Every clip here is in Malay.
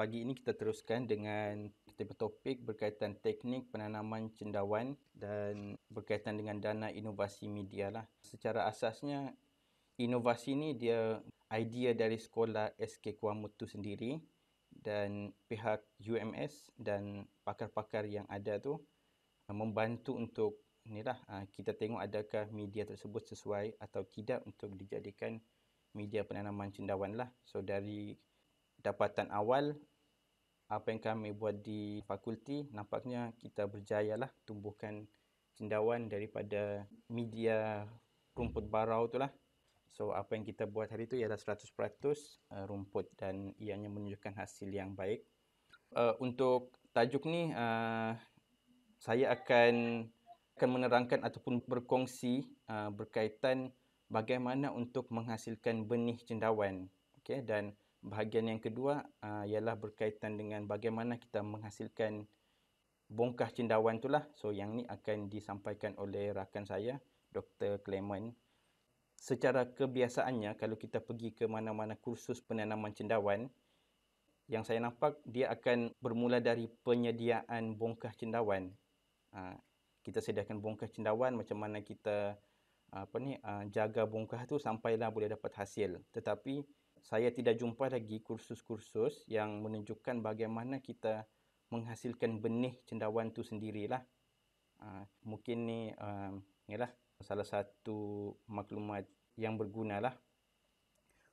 pagi ini kita teruskan dengan tema topik berkaitan teknik penanaman cendawan dan berkaitan dengan dana inovasi media lah. Secara asasnya, inovasi ni dia idea dari sekolah SK Kuamutu sendiri dan pihak UMS dan pakar-pakar yang ada tu uh, membantu untuk inilah uh, kita tengok adakah media tersebut sesuai atau tidak untuk dijadikan media penanaman cendawan lah. So dari dapatan awal apa yang kami buat di fakulti nampaknya kita berjaya lah tumbuhkan cendawan daripada media rumput barau tu lah. So apa yang kita buat hari tu ialah 100% eh, rumput dan ianya menunjukkan hasil yang baik. Uh, untuk tajuk ni uh, saya akan akan menerangkan ataupun berkongsi uh, berkaitan bagaimana untuk menghasilkan benih cendawan. Okay, dan bahagian yang kedua uh, ialah berkaitan dengan bagaimana kita menghasilkan bongkah cendawan itulah. So yang ni akan disampaikan oleh rakan saya Dr. Clement. Secara kebiasaannya kalau kita pergi ke mana-mana kursus penanaman cendawan yang saya nampak dia akan bermula dari penyediaan bongkah cendawan. Uh, kita sediakan bongkah cendawan macam mana kita apa ni ah, jaga bongkah tu sampailah boleh dapat hasil. Tetapi saya tidak jumpa lagi kursus-kursus yang menunjukkan bagaimana kita menghasilkan benih cendawan itu sendirilah. Uh, mungkin ni uh, salah satu maklumat yang berguna lah.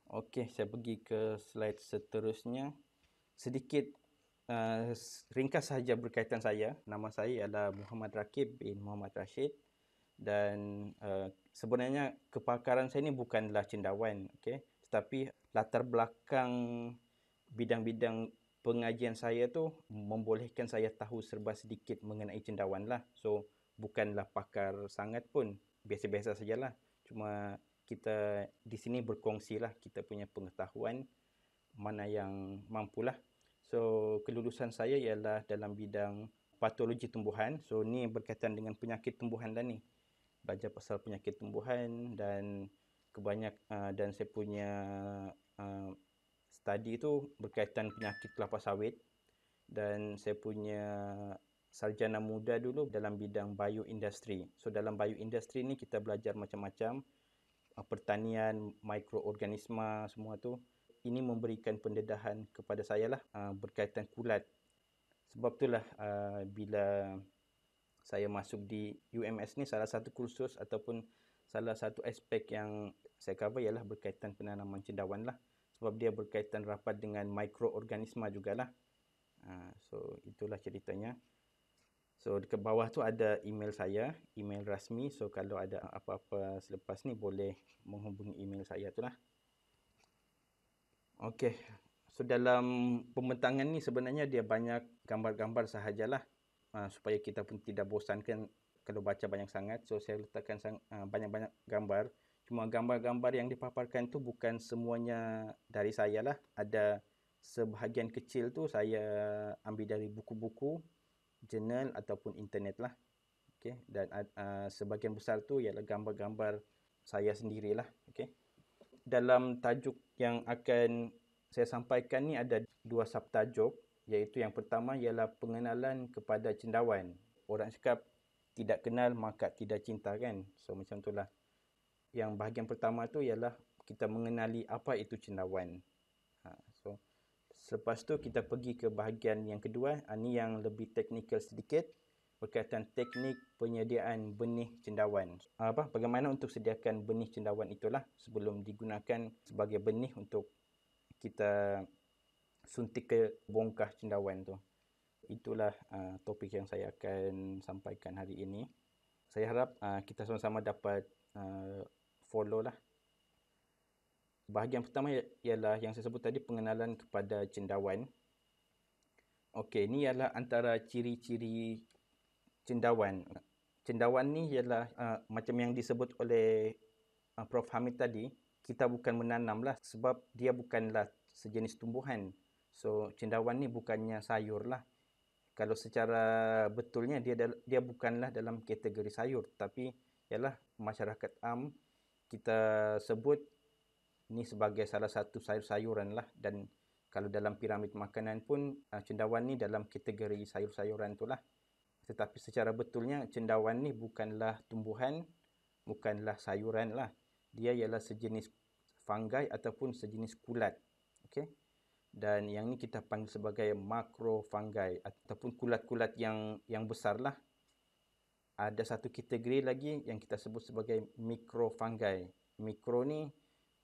Okey, saya pergi ke slide seterusnya. Sedikit uh, ringkas saja berkaitan saya. Nama saya adalah Muhammad Rakib bin Muhammad Rashid dan uh, sebenarnya kepakaran saya ni bukanlah cendawan, okey. Tetapi latar belakang bidang-bidang pengajian saya tu membolehkan saya tahu serba sedikit mengenai cendawan lah. So, bukanlah pakar sangat pun. Biasa-biasa sajalah. Cuma kita di sini berkongsi lah kita punya pengetahuan mana yang mampulah. So, kelulusan saya ialah dalam bidang patologi tumbuhan. So, ni berkaitan dengan penyakit tumbuhan lah ni. Belajar pasal penyakit tumbuhan dan kebanyak uh, dan saya punya Ah, study tu berkaitan penyakit kelapa sawit dan saya punya sarjana muda dulu dalam bidang bioindustri. So dalam bioindustri ni kita belajar macam-macam ah, pertanian, mikroorganisma semua tu. Ini memberikan pendedahan kepada saya lah ah, berkaitan kulat. Sebab itulah bila saya masuk di UMS ni salah satu kursus ataupun salah satu aspek yang saya cover ialah berkaitan penanaman cendawan lah sebab dia berkaitan rapat dengan mikroorganisma jugalah. Ha, so itulah ceritanya. So dekat bawah tu ada email saya, email rasmi. So kalau ada apa-apa selepas ni boleh menghubungi email saya tu lah. Okay. So dalam pembentangan ni sebenarnya dia banyak gambar-gambar sahajalah. Ha, supaya kita pun tidak bosankan kalau baca banyak sangat. So saya letakkan ha, banyak-banyak gambar. Cuma gambar-gambar yang dipaparkan tu bukan semuanya dari saya lah. Ada sebahagian kecil tu saya ambil dari buku-buku, jurnal ataupun internet lah. Okay. Dan uh, sebahagian besar tu ialah gambar-gambar saya sendirilah. Okay. Dalam tajuk yang akan saya sampaikan ni ada dua sub-tajuk, Iaitu yang pertama ialah pengenalan kepada cendawan. Orang cakap tidak kenal maka tidak cinta kan. So macam itulah yang bahagian pertama tu ialah kita mengenali apa itu cendawan. Ha, so selepas tu kita pergi ke bahagian yang kedua, ha, ni yang lebih teknikal sedikit berkaitan teknik penyediaan benih cendawan. Ha, apa bagaimana untuk sediakan benih cendawan itulah sebelum digunakan sebagai benih untuk kita suntik ke bongkah cendawan tu. Itulah uh, topik yang saya akan sampaikan hari ini. Saya harap uh, kita sama-sama dapat Ah, follow lah. Bahagian pertama ya-, ialah yang saya sebut tadi pengenalan kepada cendawan. Okey, ini ialah antara ciri-ciri cendawan. Cendawan ni ialah uh, macam yang disebut oleh uh, Prof Hamid tadi, kita bukan menanam lah sebab dia bukanlah sejenis tumbuhan. So, cendawan ni bukannya sayur lah. Kalau secara betulnya dia dia bukanlah dalam kategori sayur, tapi ialah masyarakat am kita sebut ini sebagai salah satu sayur-sayuran lah dan kalau dalam piramid makanan pun ah, cendawan ni dalam kategori sayur-sayuran tu lah. Tetapi secara betulnya cendawan ni bukanlah tumbuhan, bukanlah sayuran lah. Dia ialah sejenis fungi ataupun sejenis kulat. Okay? Dan yang ni kita panggil sebagai makro fungi ataupun kulat-kulat yang yang besar lah ada satu kategori lagi yang kita sebut sebagai mikro fungi. Mikro ni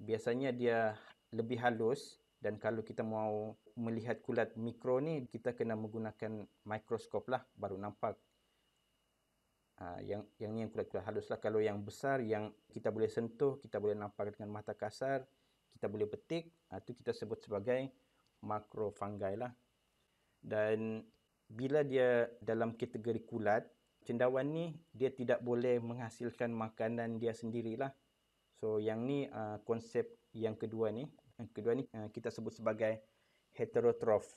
biasanya dia lebih halus dan kalau kita mau melihat kulat mikro ni kita kena menggunakan mikroskop lah baru nampak. Ha, yang yang ni yang kulat-kulat halus lah. Kalau yang besar yang kita boleh sentuh, kita boleh nampak dengan mata kasar, kita boleh petik, itu ha, kita sebut sebagai makrofungi lah. Dan bila dia dalam kategori kulat, cendawan ni dia tidak boleh menghasilkan makanan dia sendirilah. So yang ni uh, konsep yang kedua ni. Yang kedua ni uh, kita sebut sebagai heterotrof.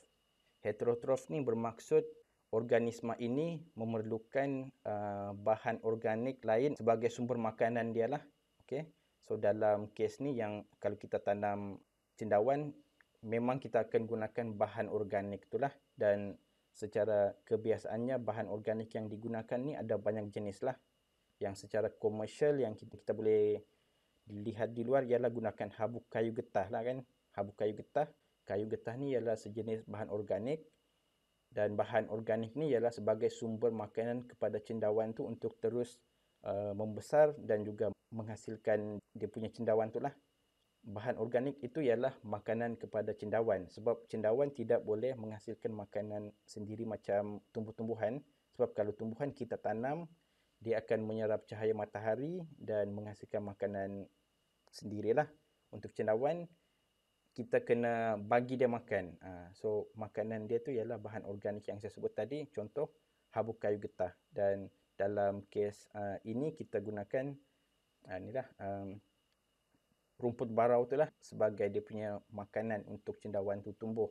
Heterotrof ni bermaksud organisma ini memerlukan uh, bahan organik lain sebagai sumber makanan dia lah. Okay. So dalam kes ni yang kalau kita tanam cendawan memang kita akan gunakan bahan organik itulah dan secara kebiasaannya bahan organik yang digunakan ni ada banyak jenis lah. Yang secara komersial yang kita, kita boleh lihat di luar ialah gunakan habuk kayu getah lah kan. Habuk kayu getah. Kayu getah ni ialah sejenis bahan organik dan bahan organik ni ialah sebagai sumber makanan kepada cendawan tu untuk terus uh, membesar dan juga menghasilkan dia punya cendawan tu lah bahan organik itu ialah makanan kepada cendawan sebab cendawan tidak boleh menghasilkan makanan sendiri macam tumbuh-tumbuhan sebab kalau tumbuhan kita tanam dia akan menyerap cahaya matahari dan menghasilkan makanan sendirilah untuk cendawan kita kena bagi dia makan ha, so makanan dia tu ialah bahan organik yang saya sebut tadi contoh habuk kayu getah dan dalam kes ha, ini kita gunakan inilah ha, um, rumput barau tu lah sebagai dia punya makanan untuk cendawan tu tumbuh.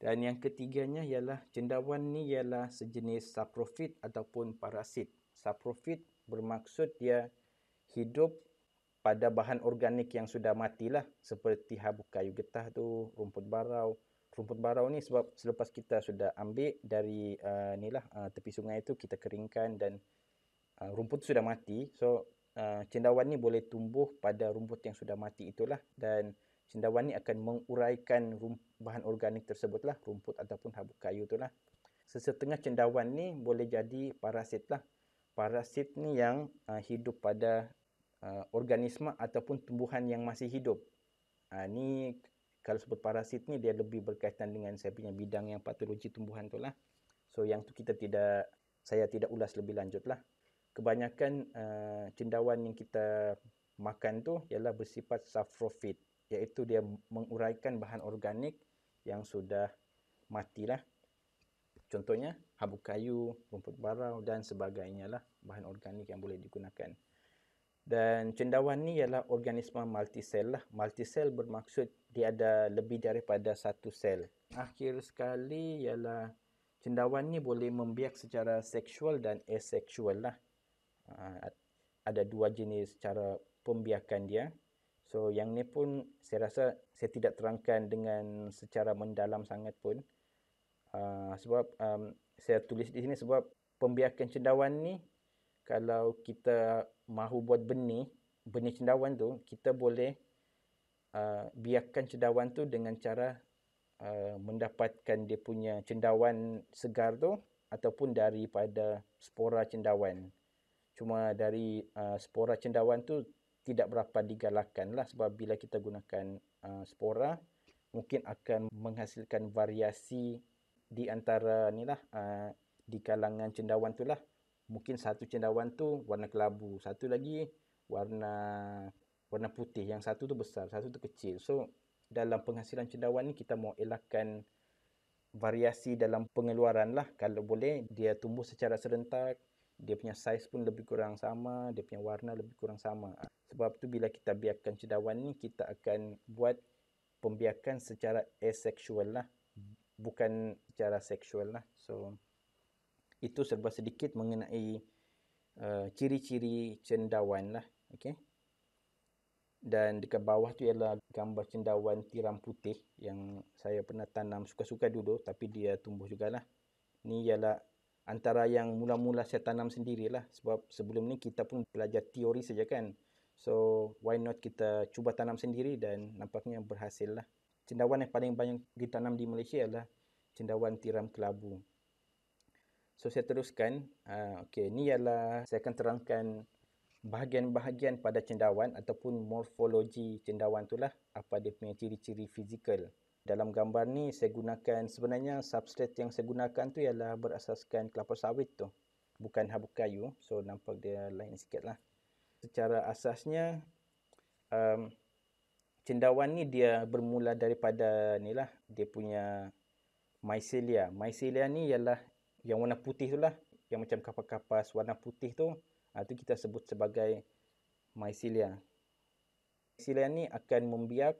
Dan yang ketiganya ialah cendawan ni ialah sejenis saprofit ataupun parasit. Saprofit bermaksud dia hidup pada bahan organik yang sudah matilah seperti habuk kayu getah tu, rumput barau. Rumput barau ni sebab selepas kita sudah ambil dari uh, ni lah uh, tepi sungai tu kita keringkan dan uh, rumput tu sudah mati. So Ah, cendawan ni boleh tumbuh pada rumput yang sudah mati itulah dan cendawan ni akan menguraikan bahan organik tersebutlah rumput ataupun habuk kayu itulah sesetengah cendawan ni boleh jadi parasit lah parasit ni yang uh, hidup pada uh, organisme ataupun tumbuhan yang masih hidup uh, ni kalau sebut parasit ni dia lebih berkaitan dengan saya punya bidang yang patologi tumbuhan itulah so yang tu kita tidak saya tidak ulas lebih lanjut lah kebanyakan uh, cendawan yang kita makan tu ialah bersifat saprofit iaitu dia menguraikan bahan organik yang sudah matilah contohnya habuk kayu rumput barau dan sebagainya lah bahan organik yang boleh digunakan dan cendawan ni ialah organisma multisel lah multisel bermaksud dia ada lebih daripada satu sel akhir sekali ialah cendawan ni boleh membiak secara seksual dan aseksual lah Ha, ada dua jenis cara pembiakan dia. So yang ni pun saya rasa saya tidak terangkan dengan secara mendalam sangat pun. Uh, sebab um, saya tulis di sini sebab pembiakan cendawan ni kalau kita mahu buat benih, benih cendawan tu kita boleh uh, biarkan cendawan tu dengan cara uh, mendapatkan dia punya cendawan segar tu ataupun daripada spora cendawan cuma dari uh, spora cendawan tu tidak berapa digalakkan lah sebab bila kita gunakan uh, spora mungkin akan menghasilkan variasi di antara ni lah uh, di kalangan cendawan tu lah mungkin satu cendawan tu warna kelabu satu lagi warna warna putih yang satu tu besar satu tu kecil so dalam penghasilan cendawan ni kita mau elakkan variasi dalam pengeluaran lah kalau boleh dia tumbuh secara serentak dia punya saiz pun lebih kurang sama, dia punya warna lebih kurang sama. Ah, sebab tu bila kita biarkan cendawan ni, kita akan buat pembiakan secara asexual lah. Bukan secara seksual lah. So, itu serba sedikit mengenai uh, ciri-ciri cendawan lah. Okay. Dan dekat bawah tu ialah gambar cendawan tiram putih yang saya pernah tanam suka-suka dulu tapi dia tumbuh jugalah. Ni ialah antara yang mula-mula saya tanam sendirilah sebab sebelum ni kita pun belajar teori saja kan. So why not kita cuba tanam sendiri dan nampaknya berhasil lah. Cendawan yang paling banyak ditanam di Malaysia adalah cendawan tiram kelabu. So saya teruskan. Uh, ah, okay, ni adalah saya akan terangkan bahagian-bahagian pada cendawan ataupun morfologi cendawan tu lah apa dia punya ciri-ciri fizikal. -ciri dalam gambar ni saya gunakan sebenarnya substrate yang saya gunakan tu ialah berasaskan kelapa sawit tu. Bukan habu kayu. So nampak dia lain sikit lah. Secara asasnya um, cendawan ni dia bermula daripada ni lah. Dia punya mycelia. Mycelia ni ialah yang warna putih tu lah. Yang macam kapas-kapas warna putih tu. Itu ah, kita sebut sebagai mycelia. Mycelia ni akan membiak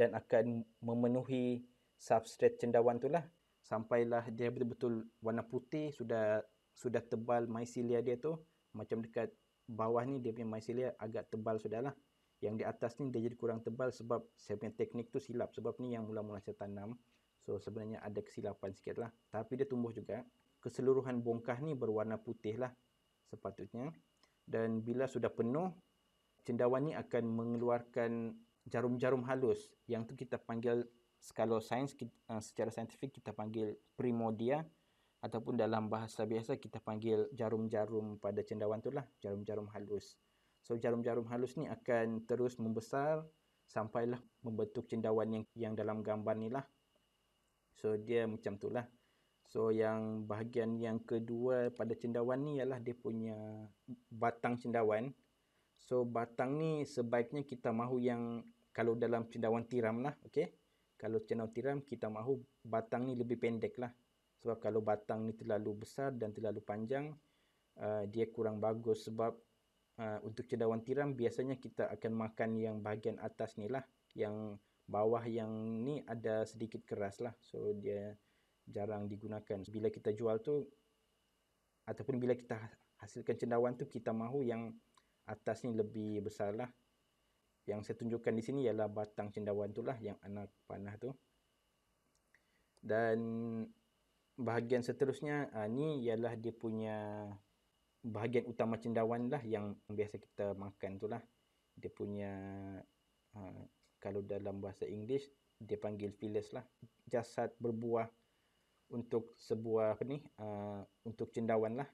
dan akan memenuhi substrate cendawan tu lah sampailah dia betul-betul warna putih sudah sudah tebal mycelia dia tu macam dekat bawah ni dia punya mycelia agak tebal sudah lah yang di atas ni dia jadi kurang tebal sebab saya punya teknik tu silap sebab ni yang mula-mula saya tanam so sebenarnya ada kesilapan sikit lah tapi dia tumbuh juga keseluruhan bongkah ni berwarna putih lah sepatutnya dan bila sudah penuh cendawan ni akan mengeluarkan jarum-jarum halus yang tu kita panggil skala sains eh, secara saintifik kita panggil primordia ataupun dalam bahasa biasa kita panggil jarum-jarum pada cendawan itulah jarum-jarum halus. So jarum-jarum halus ni akan terus membesar sampailah membentuk cendawan yang yang dalam gambar ni lah. So dia macam tu lah. So yang bahagian yang kedua pada cendawan ni ialah dia punya batang cendawan So batang ni sebaiknya kita mahu yang kalau dalam cendawan tiram lah, okay? Kalau cendawan tiram kita mahu batang ni lebih pendek lah. Sebab kalau batang ni terlalu besar dan terlalu panjang, uh, dia kurang bagus sebab uh, untuk cendawan tiram biasanya kita akan makan yang bahagian atas ni lah. Yang bawah yang ni ada sedikit keras lah. So dia jarang digunakan. Bila kita jual tu ataupun bila kita ha-, hasilkan cendawan tu kita mahu yang atas ni lebih besar lah. Yang saya tunjukkan di sini ialah batang cendawan tu lah yang anak panah tu. Dan bahagian seterusnya uh, ni ialah dia punya bahagian utama cendawan lah yang biasa kita makan tu lah. Dia punya uh, kalau dalam bahasa Inggeris dia panggil phyllis lah. Jasad berbuah untuk sebuah ni, uh, untuk cendawan lah.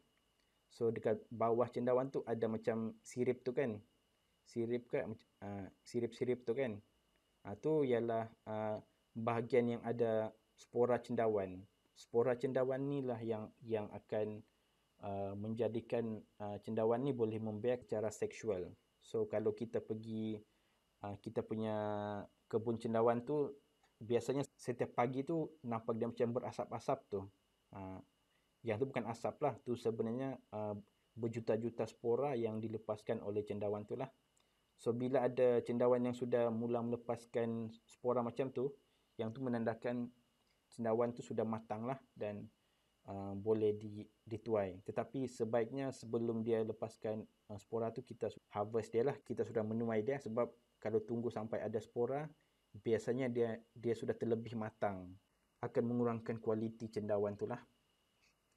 So dekat bawah cendawan tu ada macam sirip tu kan. Sirip ke uh, sirip-sirip tu kan. Ah uh, tu ialah uh, bahagian yang ada spora cendawan. Spora cendawan ni lah yang yang akan uh, menjadikan uh, cendawan ni boleh membiak secara seksual. So kalau kita pergi uh, kita punya kebun cendawan tu biasanya setiap pagi tu nampak dia macam berasap-asap tu. uh, yang tu bukan asap lah tu sebenarnya uh, berjuta-juta spora yang dilepaskan oleh cendawan tu lah so bila ada cendawan yang sudah mula melepaskan spora macam tu yang tu menandakan cendawan tu sudah matang lah dan uh, boleh di, dituai tetapi sebaiknya sebelum dia lepaskan uh, spora tu kita harvest dia lah kita sudah menuai dia sebab kalau tunggu sampai ada spora biasanya dia dia sudah terlebih matang akan mengurangkan kualiti cendawan tu lah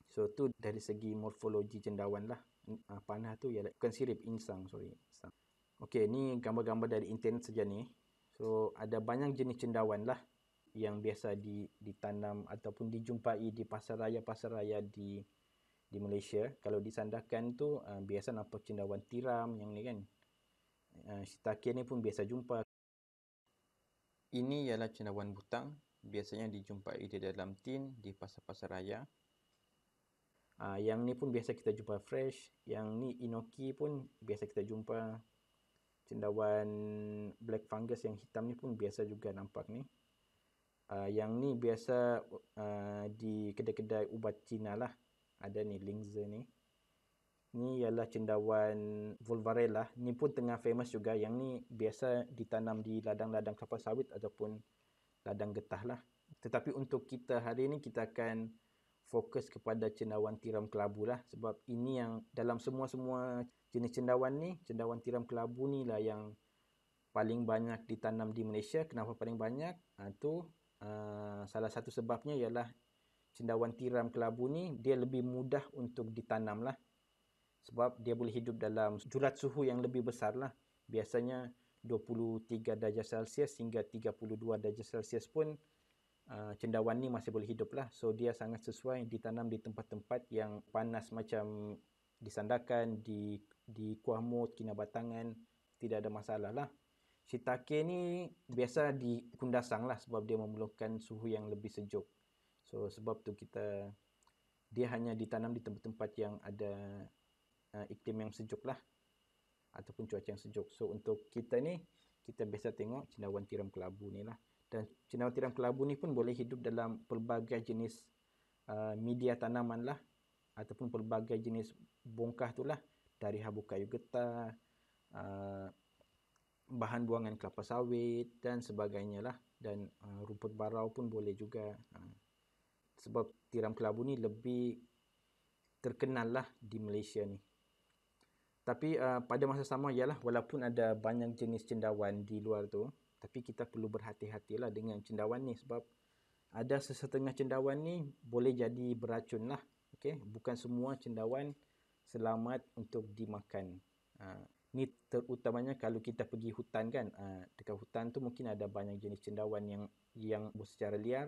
So tu dari segi morfologi cendawan lah. Uh, panah tu ialah bukan sirip, insang sorry. Insang. Okay, ni gambar-gambar dari internet saja ni. So ada banyak jenis cendawan lah yang biasa di, ditanam ataupun dijumpai di pasaraya-pasaraya raya di di Malaysia. Kalau disandarkan tu uh, biasa nampak cendawan tiram yang ni kan. Uh, ah, Sitakir ni pun biasa jumpa. Ini ialah cendawan butang. Biasanya dijumpai di dalam tin di pasar-pasar raya Uh, yang ni pun biasa kita jumpa fresh. Yang ni inoki pun biasa kita jumpa. Cendawan black fungus yang hitam ni pun biasa juga nampak ni. Uh, yang ni biasa uh, di kedai-kedai ubat Cina lah. Ada ni lingzi ni. Ni ialah cendawan vulvarella. Ni pun tengah famous juga. Yang ni biasa ditanam di ladang-ladang kapal sawit ataupun ladang getah lah. Tetapi untuk kita hari ni kita akan fokus kepada cendawan tiram kelabu lah sebab ini yang dalam semua-semua jenis cendawan ni cendawan tiram kelabu ni lah yang paling banyak ditanam di Malaysia kenapa paling banyak ha, tu uh, salah satu sebabnya ialah cendawan tiram kelabu ni dia lebih mudah untuk ditanam lah sebab dia boleh hidup dalam jurat suhu yang lebih besar lah biasanya 23 darjah Celsius hingga 32 darjah Celsius pun Uh, cendawan ni masih boleh hidup lah. So dia sangat sesuai ditanam di tempat-tempat yang panas macam di Sandakan, di di Kuamut, Kinabatangan, tidak ada masalah lah. Shiitake ni biasa di Kundasang lah sebab dia memerlukan suhu yang lebih sejuk. So sebab tu kita dia hanya ditanam di tempat-tempat yang ada uh, iklim yang sejuk lah ataupun cuaca yang sejuk. So untuk kita ni kita biasa tengok cendawan tiram kelabu ni lah dan tiram kelabu ni pun boleh hidup dalam pelbagai jenis uh, media tanaman lah ataupun pelbagai jenis bongkah tu lah dari habuk kayu getah uh, bahan buangan kelapa sawit dan sebagainya lah dan uh, rumput barau pun boleh juga uh, sebab tiram kelabu ni lebih terkenal lah di Malaysia ni tapi uh, pada masa sama ialah walaupun ada banyak jenis cendawan di luar tu tapi kita perlu berhati-hatilah dengan cendawan ni sebab ada sesetengah cendawan ni boleh jadi beracun lah. Okay? Bukan semua cendawan selamat untuk dimakan. Ha. Ni terutamanya kalau kita pergi hutan kan. Ha. Dekat hutan tu mungkin ada banyak jenis cendawan yang yang secara liar.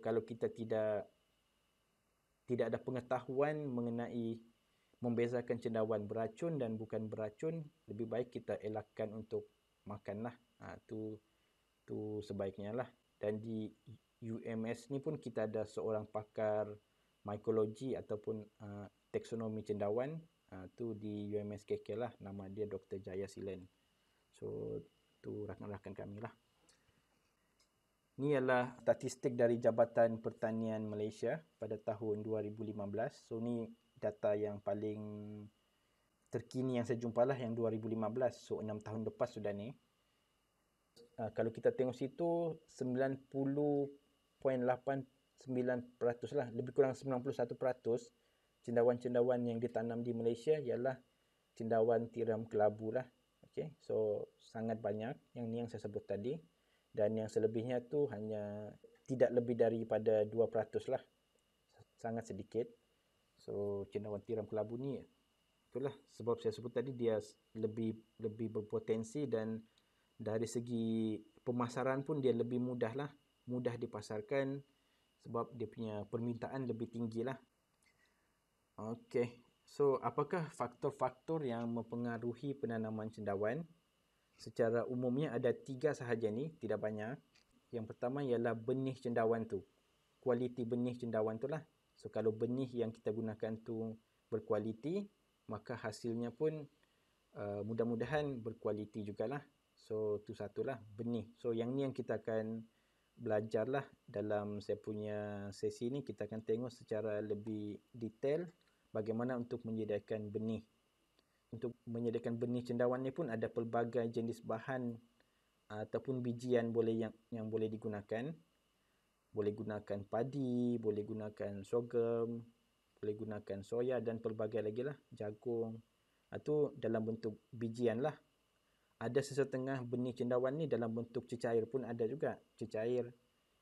Kalau kita tidak tidak ada pengetahuan mengenai membezakan cendawan beracun dan bukan beracun, lebih baik kita elakkan untuk makanlah. Ha, tu itu sebaiknya lah. Dan di UMS ni pun kita ada seorang pakar mikologi ataupun uh, taksonomi cendawan uh, tu di UMS KK lah. Nama dia Dr. Jaya Silen. So, tu rakan-rakan kami lah. Ni ialah statistik dari Jabatan Pertanian Malaysia pada tahun 2015. So, ni data yang paling terkini yang saya jumpa lah yang 2015. So, 6 tahun lepas sudah ni. Ah, kalau kita tengok situ 90.89% lah lebih kurang 91% cendawan-cendawan yang ditanam di Malaysia ialah cendawan tiram kelabu lah. Okay. So sangat banyak yang ni yang saya sebut tadi dan yang selebihnya tu hanya tidak lebih daripada 2% lah. Sangat sedikit. So cendawan tiram kelabu ni itulah sebab saya sebut tadi dia lebih lebih berpotensi dan dari segi pemasaran pun dia lebih mudah lah mudah dipasarkan sebab dia punya permintaan lebih tinggi lah Okay, so apakah faktor-faktor yang mempengaruhi penanaman cendawan? Secara umumnya ada tiga sahaja ni, tidak banyak. Yang pertama ialah benih cendawan tu. Kualiti benih cendawan tu lah. So kalau benih yang kita gunakan tu berkualiti, maka hasilnya pun uh, mudah-mudahan berkualiti jugalah. So tu satulah benih. So yang ni yang kita akan belajarlah dalam saya punya sesi ni kita akan tengok secara lebih detail bagaimana untuk menyediakan benih. Untuk menyediakan benih cendawan ni pun ada pelbagai jenis bahan ataupun bijian boleh yang yang boleh digunakan. Boleh gunakan padi, boleh gunakan sorghum, boleh gunakan soya dan pelbagai lagi lah jagung. Itu dalam bentuk bijian lah ada sesetengah benih cendawan ni dalam bentuk cecair pun ada juga. Cecair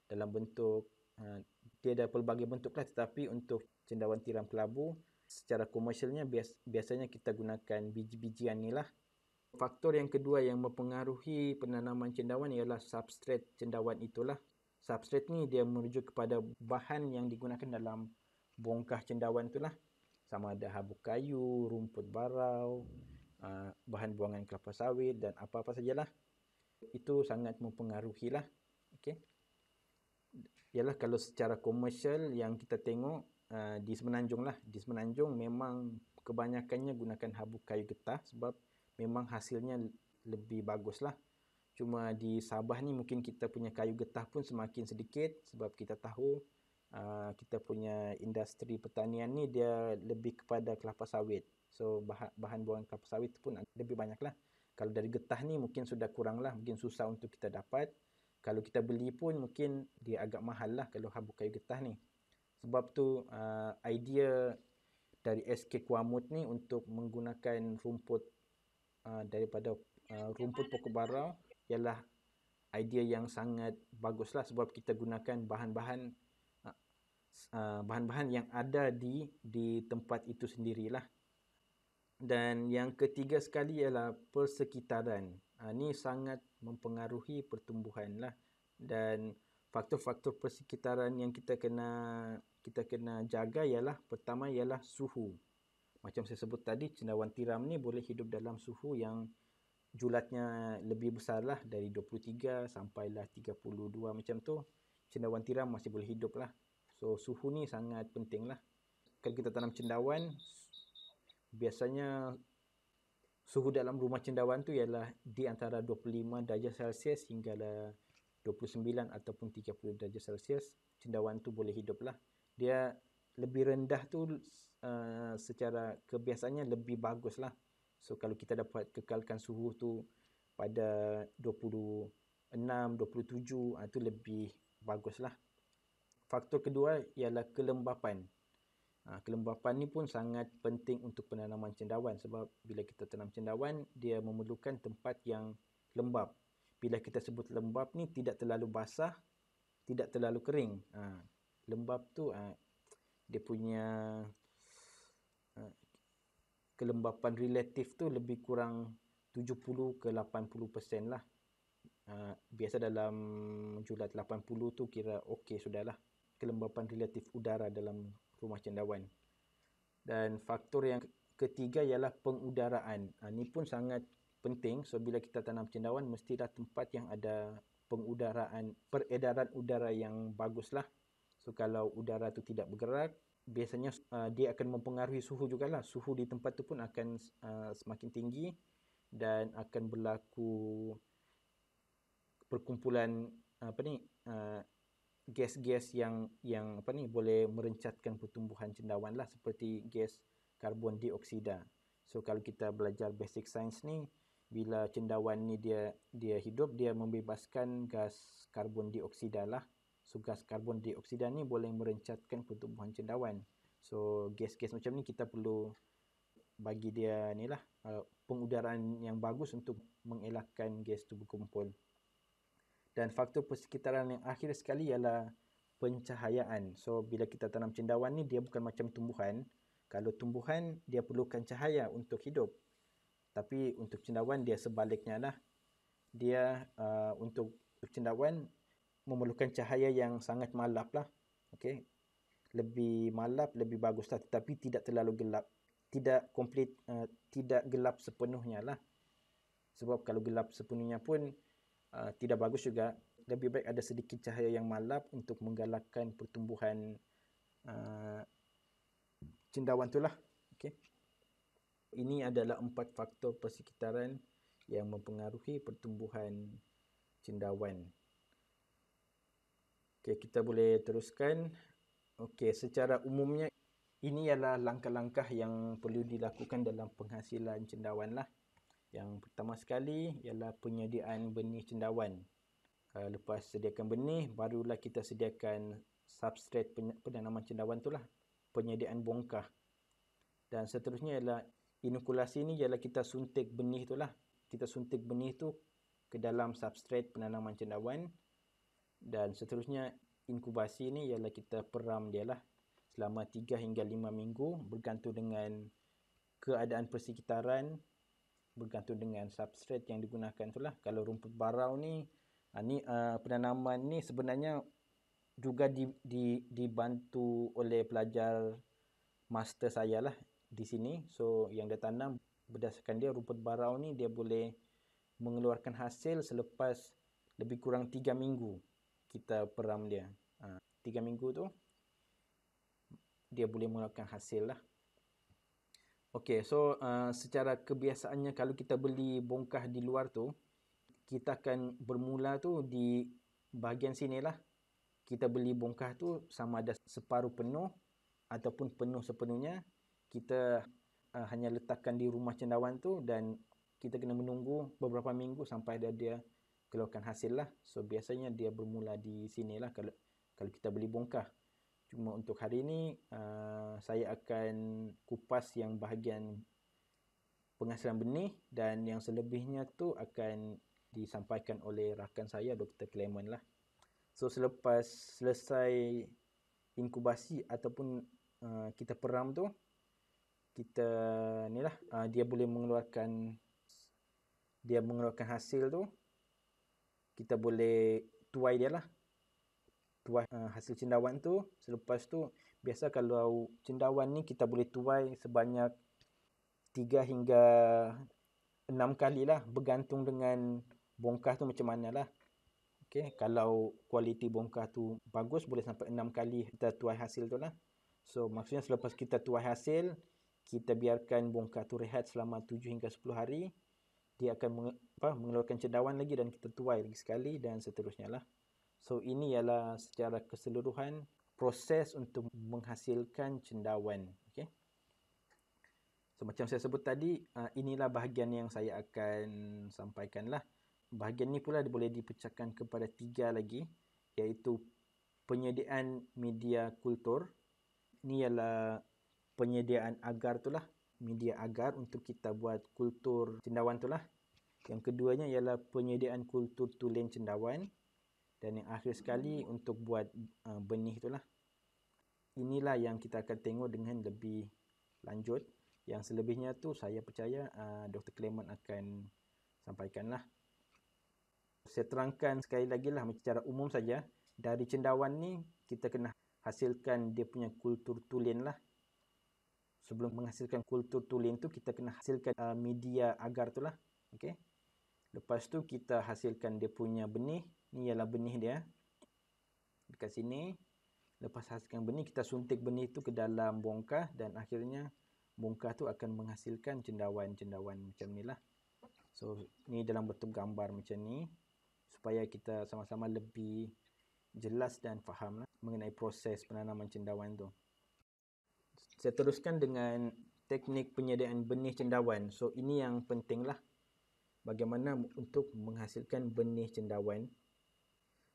dalam bentuk, uh, dia ada pelbagai bentuk lah tetapi untuk cendawan tiram kelabu, secara komersialnya bias, biasanya kita gunakan biji-bijian ni lah. Faktor yang kedua yang mempengaruhi penanaman cendawan ialah substrate cendawan itulah. Substrate ni dia merujuk kepada bahan yang digunakan dalam bongkah cendawan itulah. Sama ada habuk kayu, rumput barau, Ah, bahan buangan kelapa sawit dan apa-apa sajalah itu sangat mempengaruhi lah okay. ialah kalau secara komersial yang kita tengok uh, di Semenanjung lah di Semenanjung memang kebanyakannya gunakan habuk kayu getah sebab memang hasilnya lebih bagus lah cuma di Sabah ni mungkin kita punya kayu getah pun semakin sedikit sebab kita tahu uh, kita punya industri pertanian ni dia lebih kepada kelapa sawit So bahan, bahan buangan kelapa sawit pun lebih banyak lah. Kalau dari getah ni mungkin sudah kurang lah. Mungkin susah untuk kita dapat. Kalau kita beli pun mungkin dia agak mahal lah kalau habuk kayu getah ni. Sebab tu uh, idea dari SK Kuamut ni untuk menggunakan rumput uh, daripada uh, rumput pokok barau ialah idea yang sangat bagus lah sebab kita gunakan bahan-bahan uh, bahan-bahan yang ada di di tempat itu sendirilah. Dan yang ketiga sekali ialah persekitaran. Ini ha, sangat mempengaruhi pertumbuhan lah. Dan faktor-faktor persekitaran yang kita kena kita kena jaga ialah pertama ialah suhu. Macam saya sebut tadi, cendawan tiram ni boleh hidup dalam suhu yang julatnya lebih besar lah dari 23 sampailah 32 macam tu. Cendawan tiram masih boleh hidup lah. So suhu ni sangat penting lah. Kalau kita tanam cendawan, biasanya suhu dalam rumah cendawan tu ialah di antara 25 darjah Celsius hingga 29 ataupun 30 darjah Celsius cendawan tu boleh hidup lah. Dia lebih rendah tu uh, secara kebiasaannya lebih bagus lah. So kalau kita dapat kekalkan suhu tu pada 26, 27 uh, lebih bagus lah. Faktor kedua ialah kelembapan. Ah, kelembapan ni pun sangat penting untuk penanaman cendawan sebab bila kita tanam cendawan, dia memerlukan tempat yang lembap. Bila kita sebut lembap ni, tidak terlalu basah, tidak terlalu kering. Ha, ah, lembap tu, ha, dia punya ha, kelembapan relatif tu lebih kurang 70 ke 80 persen lah. Ha, biasa dalam julat 80 tu kira okey sudahlah. Kelembapan relatif udara dalam rumah cendawan. Dan faktor yang ketiga ialah pengudaraan. Ini ha, pun sangat penting. So, bila kita tanam cendawan, mestilah tempat yang ada pengudaraan, peredaran udara yang baguslah. So, kalau udara tu tidak bergerak, biasanya uh, dia akan mempengaruhi suhu juga lah Suhu di tempat tu pun akan uh, semakin tinggi dan akan berlaku perkumpulan apa ni uh, gas-gas yang yang apa ni boleh merencatkan pertumbuhan cendawan lah seperti gas karbon dioksida. So kalau kita belajar basic science ni, bila cendawan ni dia dia hidup dia membebaskan gas karbon dioksida lah. So gas karbon dioksida ni boleh merencatkan pertumbuhan cendawan. So gas-gas macam ni kita perlu bagi dia ni lah uh, pengudaraan yang bagus untuk mengelakkan gas tu berkumpul dan faktor persekitaran yang akhir sekali ialah pencahayaan. So bila kita tanam cendawan ni dia bukan macam tumbuhan. Kalau tumbuhan dia perlukan cahaya untuk hidup. Tapi untuk cendawan dia sebaliknya lah. Dia uh, untuk cendawan memerlukan cahaya yang sangat malap lah. Okay. Lebih malap, lebih bagus lah. Tetapi tidak terlalu gelap. Tidak komplit, uh, tidak gelap sepenuhnya lah. Sebab kalau gelap sepenuhnya pun, Ah, tidak bagus juga lebih baik ada sedikit cahaya yang malap untuk menggalakkan pertumbuhan uh, cendawan itulah Okay, ini adalah empat faktor persekitaran yang mempengaruhi pertumbuhan cendawan Okay, kita boleh teruskan Okay, secara umumnya ini ialah langkah-langkah yang perlu dilakukan dalam penghasilan cendawan lah yang pertama sekali ialah penyediaan benih cendawan. Uh, lepas sediakan benih, barulah kita sediakan substrat penanaman cendawan tu lah. Penyediaan bongkah. Dan seterusnya ialah inokulasi ni ialah kita suntik benih tu lah. Kita suntik benih tu ke dalam substrat penanaman cendawan. Dan seterusnya inkubasi ni ialah kita peram dia lah selama 3 hingga 5 minggu bergantung dengan keadaan persekitaran bergantung dengan substrate yang digunakan tu lah. Kalau rumput barau ni, uh, ni uh, penanaman ni sebenarnya juga di, di, dibantu oleh pelajar master saya lah di sini. So yang dia tanam berdasarkan dia rumput barau ni dia boleh mengeluarkan hasil selepas lebih kurang 3 minggu kita peram dia. Uh, ah, 3 minggu tu dia boleh mengeluarkan hasil lah. Okey, so uh, secara kebiasaannya kalau kita beli bongkah di luar tu, kita akan bermula tu di bahagian sini lah. Kita beli bongkah tu sama ada separuh penuh ataupun penuh sepenuhnya. Kita uh, hanya letakkan di rumah cendawan tu dan kita kena menunggu beberapa minggu sampai dia, dia keluarkan hasil lah. So biasanya dia bermula di sini lah kalau, kalau kita beli bongkah. Cuma untuk hari ini uh, saya akan kupas yang bahagian penghasilan benih dan yang selebihnya tu akan disampaikan oleh rakan saya Dr. Clement lah. So selepas selesai inkubasi ataupun uh, kita peram tu kita ni lah uh, dia boleh mengeluarkan dia mengeluarkan hasil tu kita boleh tuai dia lah tuai uh, hasil cendawan tu selepas tu biasa kalau cendawan ni kita boleh tuai sebanyak 3 hingga 6 kali lah bergantung dengan bongkah tu macam mana lah okay. kalau kualiti bongkah tu bagus boleh sampai 6 kali kita tuai hasil tu lah so maksudnya selepas kita tuai hasil kita biarkan bongkah tu rehat selama 7 hingga 10 hari dia akan mengeluarkan cendawan lagi dan kita tuai lagi sekali dan seterusnya lah. So ini ialah secara keseluruhan proses untuk menghasilkan cendawan. Okay. So macam saya sebut tadi, ah, inilah bahagian yang saya akan sampaikanlah. Bahagian ni pula boleh dipecahkan kepada tiga lagi iaitu penyediaan media kultur. Ini ialah penyediaan agar tu lah. Media agar untuk kita buat kultur cendawan tu lah. Yang keduanya ialah penyediaan kultur tulen cendawan dan yang akhir sekali untuk buat uh, benih itulah. Inilah yang kita akan tengok dengan lebih lanjut. Yang selebihnya tu saya percaya uh, Dr. Clement akan sampaikan lah Saya terangkan sekali lagi lah secara umum saja. Dari cendawan ni kita kena hasilkan dia punya kultur tulen lah. Sebelum menghasilkan kultur tulen tu kita kena hasilkan uh, media agar tu lah. Okay. Lepas tu kita hasilkan dia punya benih. Ni ialah benih dia. Dekat sini. Lepas hasilkan benih, kita suntik benih tu ke dalam bongkah dan akhirnya bongkah tu akan menghasilkan cendawan-cendawan macam ni lah. So, ni dalam bentuk gambar macam ni. Supaya kita sama-sama lebih jelas dan faham lah mengenai proses penanaman cendawan tu. Saya teruskan dengan teknik penyediaan benih cendawan. So, ini yang pentinglah Bagaimana untuk menghasilkan benih cendawan.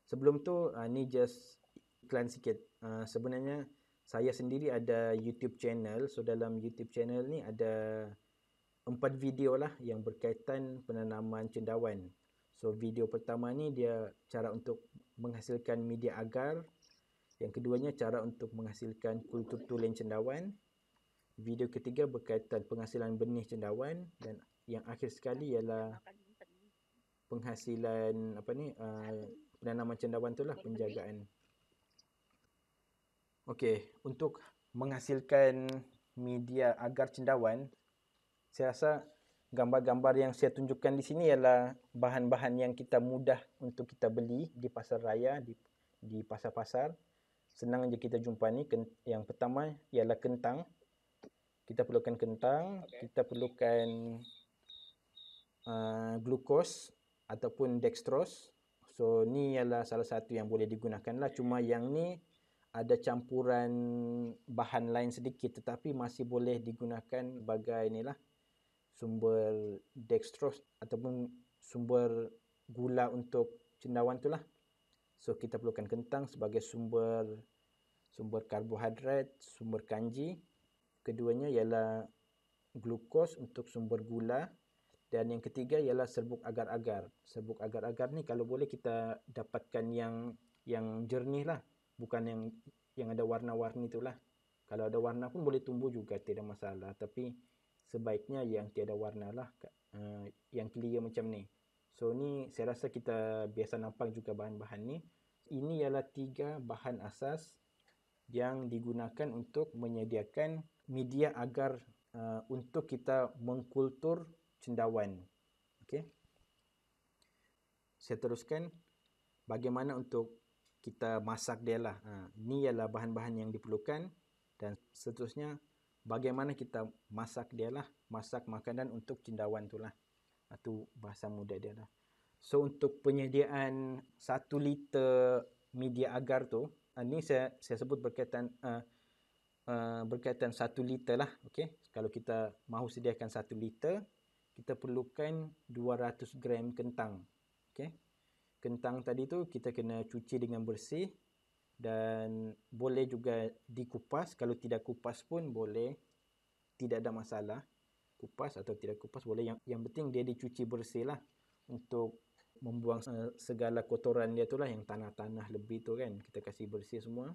Sebelum tu uh, ni just iklan sikit. Uh, sebenarnya saya sendiri ada YouTube channel. So dalam YouTube channel ni ada empat video lah yang berkaitan penanaman cendawan. So video pertama ni dia cara untuk menghasilkan media agar. Yang keduanya cara untuk menghasilkan kultur tulen cendawan. Video ketiga berkaitan penghasilan benih cendawan dan yang akhir sekali ialah penghasilan apa ni uh, penanaman cendawan tu lah penjagaan. Okay, untuk menghasilkan media agar cendawan, saya rasa gambar-gambar yang saya tunjukkan di sini ialah bahan-bahan yang kita mudah untuk kita beli di pasar raya, di, di pasar-pasar. Senang aja kita jumpa ni. Yang pertama ialah kentang. Kita perlukan kentang, okay. kita perlukan uh, glukos ataupun dextrose. So ni ialah salah satu yang boleh digunakan lah. Cuma yang ni ada campuran bahan lain sedikit tetapi masih boleh digunakan sebagai inilah sumber dextrose ataupun sumber gula untuk cendawan tu lah. So kita perlukan kentang sebagai sumber sumber karbohidrat, sumber kanji. Keduanya ialah glukos untuk sumber gula. Dan yang ketiga ialah serbuk agar-agar. Serbuk agar-agar ni kalau boleh kita dapatkan yang yang jernih lah. Bukan yang yang ada warna-warni tu lah. Kalau ada warna pun boleh tumbuh juga, tiada masalah. Tapi sebaiknya yang tiada warna lah. Eh, yang clear macam ni. So ni saya rasa kita biasa nampak juga bahan-bahan ni. Ini ialah tiga bahan asas yang digunakan untuk menyediakan media agar uh, untuk kita mengkultur cendawan. Okey. Saya teruskan bagaimana untuk kita masak dia lah. Ha, ini ialah bahan-bahan yang diperlukan dan seterusnya bagaimana kita masak dia lah. Masak makanan untuk cendawan tu lah. Itu ha, bahasa muda dia lah. So untuk penyediaan satu liter media agar tu, ini ha, saya saya sebut berkaitan uh, uh, berkaitan satu liter lah. Okay? Kalau kita mahu sediakan satu liter, kita perlukan 200 gram kentang. Okey. Kentang tadi tu kita kena cuci dengan bersih dan boleh juga dikupas. Kalau tidak kupas pun boleh. Tidak ada masalah. Kupas atau tidak kupas boleh. Yang yang penting dia dicuci bersih lah untuk membuang eh, segala kotoran dia tu lah yang tanah-tanah lebih tu kan. Kita kasih bersih semua.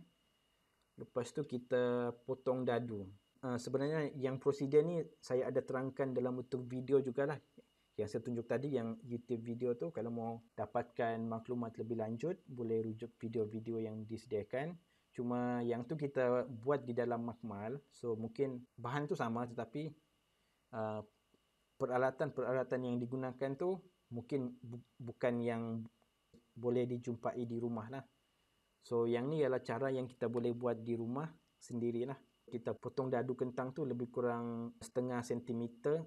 Lepas tu kita potong dadu. Ah, sebenarnya yang prosedur ni saya ada terangkan dalam bentuk video jugalah yang saya tunjuk tadi yang YouTube video tu kalau mau dapatkan maklumat lebih lanjut boleh rujuk video-video yang disediakan cuma yang tu kita buat di dalam makmal so mungkin bahan tu sama tetapi uh, peralatan-peralatan yang digunakan tu mungkin bu- bukan yang boleh dijumpai di rumah lah so yang ni ialah cara yang kita boleh buat di rumah sendirilah kita potong dadu kentang tu lebih kurang setengah sentimeter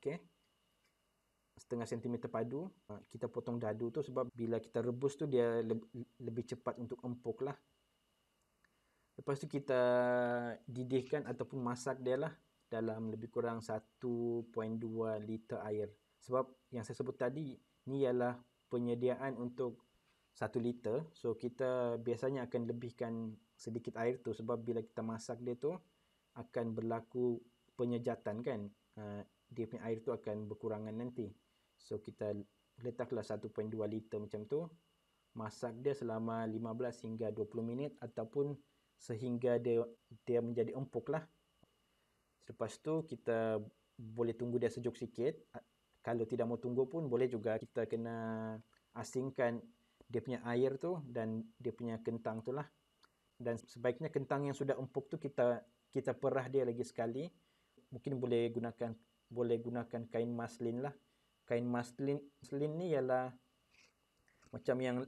okey setengah sentimeter padu ha, kita potong dadu tu sebab bila kita rebus tu dia lebih cepat untuk empuk lah lepas tu kita didihkan ataupun masak dia lah dalam lebih kurang 1.2 liter air sebab yang saya sebut tadi ni ialah penyediaan untuk 1 liter so kita biasanya akan lebihkan sedikit air tu sebab bila kita masak dia tu akan berlaku penyejatan kan uh, dia punya air tu akan berkurangan nanti so kita letaklah 1.2 liter macam tu masak dia selama 15 hingga 20 minit ataupun sehingga dia dia menjadi empuk lah selepas tu kita boleh tunggu dia sejuk sikit kalau tidak mau tunggu pun boleh juga kita kena asingkan dia punya air tu dan dia punya kentang tu lah dan sebaiknya kentang yang sudah empuk tu kita kita perah dia lagi sekali mungkin boleh gunakan boleh gunakan kain maslin lah kain maslin maslin ni ialah macam yang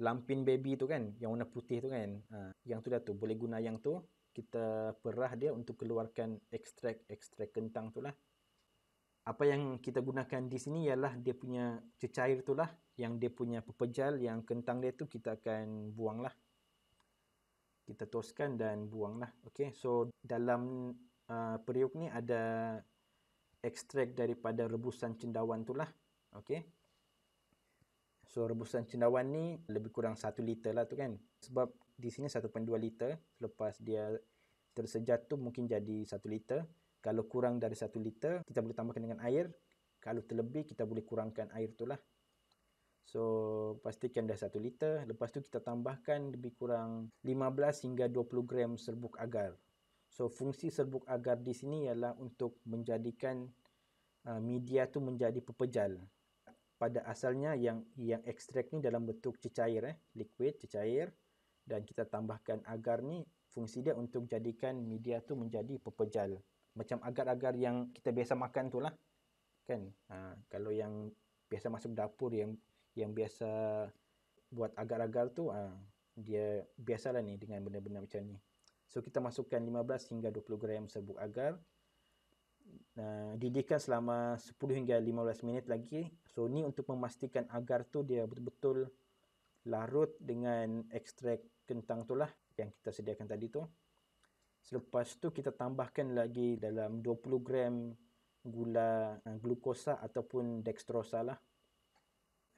lampin baby tu kan yang warna putih tu kan ha, yang tu dah tu boleh guna yang tu kita perah dia untuk keluarkan ekstrak ekstrak kentang tu lah apa yang kita gunakan di sini ialah dia punya cecair tu lah yang dia punya pepejal yang kentang dia tu kita akan buang lah kita toskan dan buanglah. Okay, So dalam uh, periuk ni ada ekstrak daripada rebusan cendawan itulah. Okay, So rebusan cendawan ni lebih kurang 1 liter lah tu kan. Sebab di sini 1.2 liter lepas dia tersejat tu mungkin jadi 1 liter. Kalau kurang dari 1 liter kita boleh tambahkan dengan air. Kalau terlebih kita boleh kurangkan air tu lah. So pastikan dah 1 liter Lepas tu kita tambahkan lebih kurang 15 hingga 20 gram serbuk agar So fungsi serbuk agar di sini ialah untuk menjadikan uh, media tu menjadi pepejal pada asalnya yang yang ekstrak ni dalam bentuk cecair eh liquid cecair dan kita tambahkan agar ni fungsi dia untuk jadikan media tu menjadi pepejal macam agar-agar yang kita biasa makan tu lah kan ha, kalau yang biasa masuk dapur yang yang biasa buat agar-agar tu ha, dia biasalah ni dengan benda-benda macam ni. So kita masukkan 15 hingga 20 gram serbuk agar. Ha, didihkan selama 10 hingga 15 minit lagi. So ni untuk memastikan agar tu dia betul-betul larut dengan ekstrak kentang tu lah yang kita sediakan tadi tu. Selepas tu kita tambahkan lagi dalam 20 gram gula ah, glukosa ataupun dextrosa lah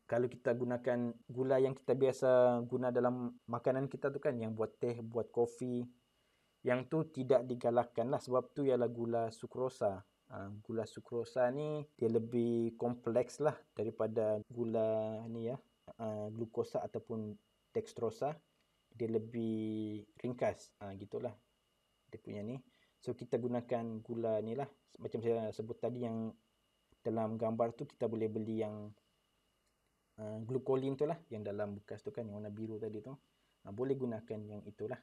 kalau kita gunakan gula yang kita biasa guna dalam makanan kita tu kan yang buat teh buat kopi yang tu tidak digalakkan lah sebab tu ialah gula sukrosa ha, gula sukrosa ni dia lebih kompleks lah daripada gula ni ya ha, glukosa ataupun dextrosa dia lebih ringkas ha, gitulah dia punya ni so kita gunakan gula ni lah macam saya sebut tadi yang dalam gambar tu kita boleh beli yang uh, ah, glukolin tu lah yang dalam bekas tu kan yang warna biru tadi tu uh, boleh gunakan yang itulah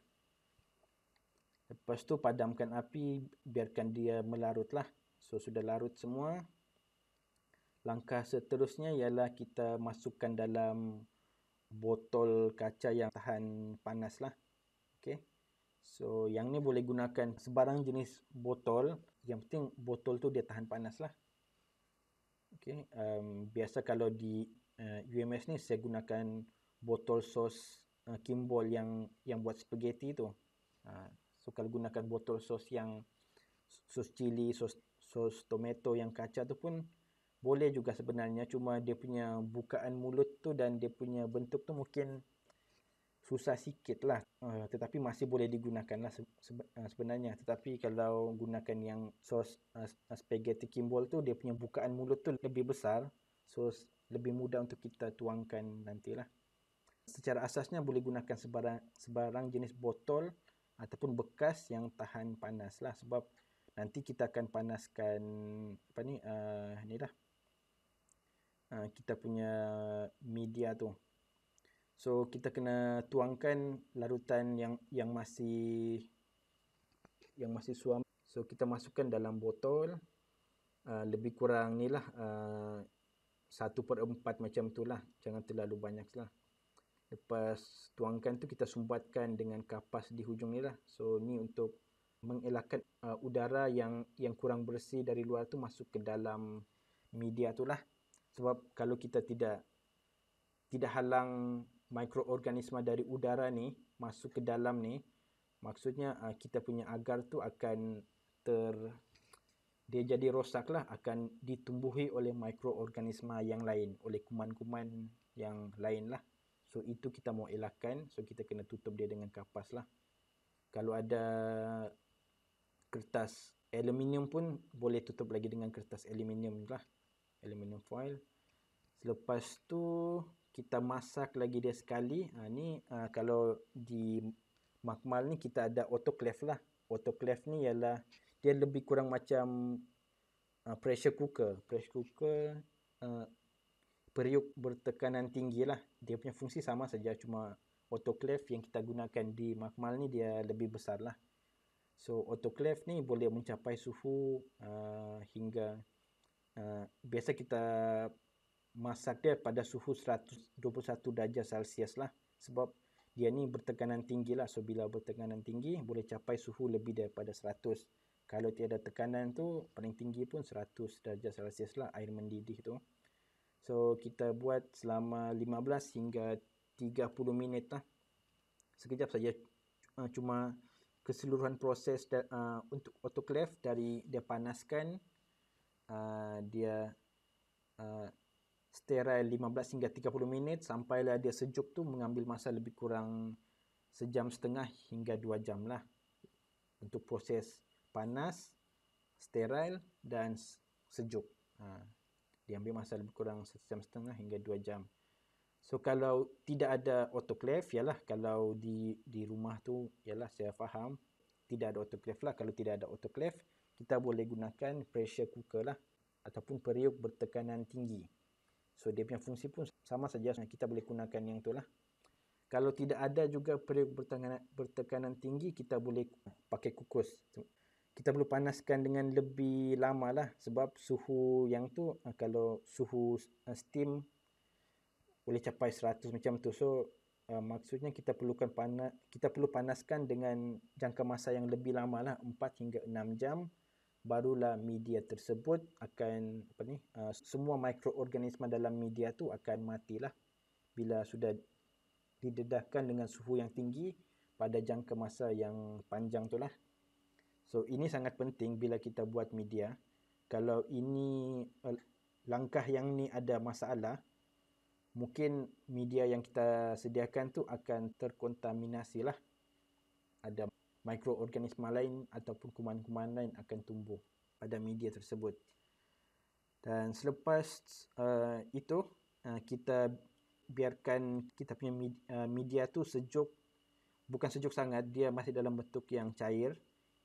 lepas tu padamkan api biarkan dia melarut lah so sudah larut semua langkah seterusnya ialah kita masukkan dalam botol kaca yang tahan panas lah okay. So yang ni boleh gunakan sebarang jenis botol Yang penting botol tu dia tahan panas lah okay. um, Biasa kalau di uh, eh, UMS ni saya gunakan botol sos uh, kimbol yang yang buat spaghetti tu. Uh, so kalau gunakan botol sos yang sos cili, sos sos tomato yang kaca tu pun boleh juga sebenarnya cuma dia punya bukaan mulut tu dan dia punya bentuk tu mungkin susah sikit lah uh, tetapi masih boleh digunakan lah se- se- sebenarnya tetapi kalau gunakan yang sos uh, spaghetti kimbol tu dia punya bukaan mulut tu lebih besar So lebih mudah untuk kita tuangkan nantilah. Secara asasnya boleh gunakan sebarang, sebarang jenis botol ataupun bekas yang tahan panas lah sebab nanti kita akan panaskan apa ni uh, eh, ni lah uh, eh, kita punya media tu so kita kena tuangkan larutan yang yang masih yang masih suam so kita masukkan dalam botol uh, lebih kurang ni lah uh, satu per empat macam tu lah. Jangan terlalu banyak lah. Lepas tuangkan tu kita sumbatkan dengan kapas di hujung ni lah. So ni untuk mengelakkan uh, udara yang yang kurang bersih dari luar tu masuk ke dalam media tu lah. Sebab kalau kita tidak tidak halang mikroorganisma dari udara ni masuk ke dalam ni, maksudnya uh, kita punya agar tu akan ter dia jadi rosaklah akan ditumbuhi oleh mikroorganisma yang lain oleh kuman-kuman yang lainlah. so itu kita mau elakkan so kita kena tutup dia dengan kapaslah. kalau ada kertas aluminium pun boleh tutup lagi dengan kertas aluminium lah aluminium foil selepas tu kita masak lagi dia sekali ha, ni ha, kalau di makmal ni kita ada autoclave lah autoclave ni ialah dia lebih kurang macam uh, pressure cooker. Pressure cooker uh, periuk bertekanan tinggi lah. Dia punya fungsi sama saja cuma autoclave yang kita gunakan di makmal ni dia lebih besar lah. So autoclave ni boleh mencapai suhu uh, hingga uh, biasa kita masak dia pada suhu 121 darjah Celsius lah sebab dia ni bertekanan tinggi lah. So bila bertekanan tinggi boleh capai suhu lebih daripada kalau tiada tekanan tu paling tinggi pun 100 darjah celsius lah air mendidih tu so kita buat selama 15 hingga 30 minit lah sekejap saja uh, cuma keseluruhan proses uh, untuk autoclave dari dia panaskan uh, dia uh, steril 15 hingga 30 minit sampailah dia sejuk tu mengambil masa lebih kurang sejam setengah hingga dua jam lah untuk proses panas, steril dan sejuk. Ha. Dia ambil masa lebih kurang jam setengah hingga dua jam. So kalau tidak ada autoclave, ialah kalau di di rumah tu, ialah saya faham tidak ada autoclave lah. Kalau tidak ada autoclave, kita boleh gunakan pressure cooker lah ataupun periuk bertekanan tinggi. So dia punya fungsi pun sama saja kita boleh gunakan yang tu lah. Kalau tidak ada juga periuk bertekanan, bertekanan tinggi, kita boleh pakai kukus kita perlu panaskan dengan lebih lama lah sebab suhu yang tu eh, kalau suhu eh, steam boleh capai 100 macam tu so eh, maksudnya kita perlukan panas kita perlu panaskan dengan jangka masa yang lebih lama lah 4 hingga 6 jam barulah media tersebut akan apa ni semua mikroorganisma dalam media tu akan matilah bila sudah didedahkan dengan suhu yang tinggi pada jangka masa yang panjang tu lah So ini sangat penting bila kita buat media. Kalau ini eh, langkah yang ni ada masalah, mungkin media yang kita sediakan tu akan terkontaminasi lah. Ada mikroorganisma lain ataupun kuman-kuman lain akan tumbuh pada media tersebut. Dan selepas uh, itu, uh, kita biarkan kita punya media, media tu sejuk. Bukan sejuk sangat, dia masih dalam bentuk yang cair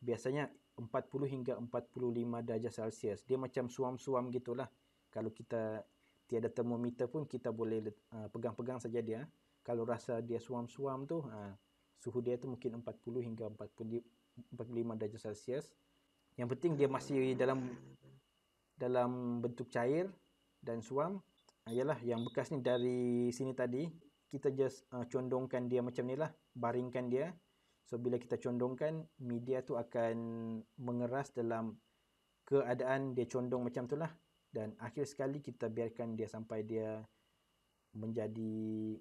biasanya 40 hingga 45 darjah Celsius. Dia macam suam-suam gitulah. Kalau kita tiada termometer pun kita boleh uh, pegang-pegang saja dia. Kalau rasa dia suam-suam tu, uh, suhu dia tu mungkin 40 hingga 40, 45 darjah Celsius. Yang penting dia masih dalam dalam bentuk cair dan suam. Ayalah ah, yang bekas ni dari sini tadi kita just uh, condongkan dia macam ni lah, baringkan dia So bila kita condongkan media tu akan mengeras dalam keadaan dia condong macam tu lah, dan akhir sekali kita biarkan dia sampai dia menjadi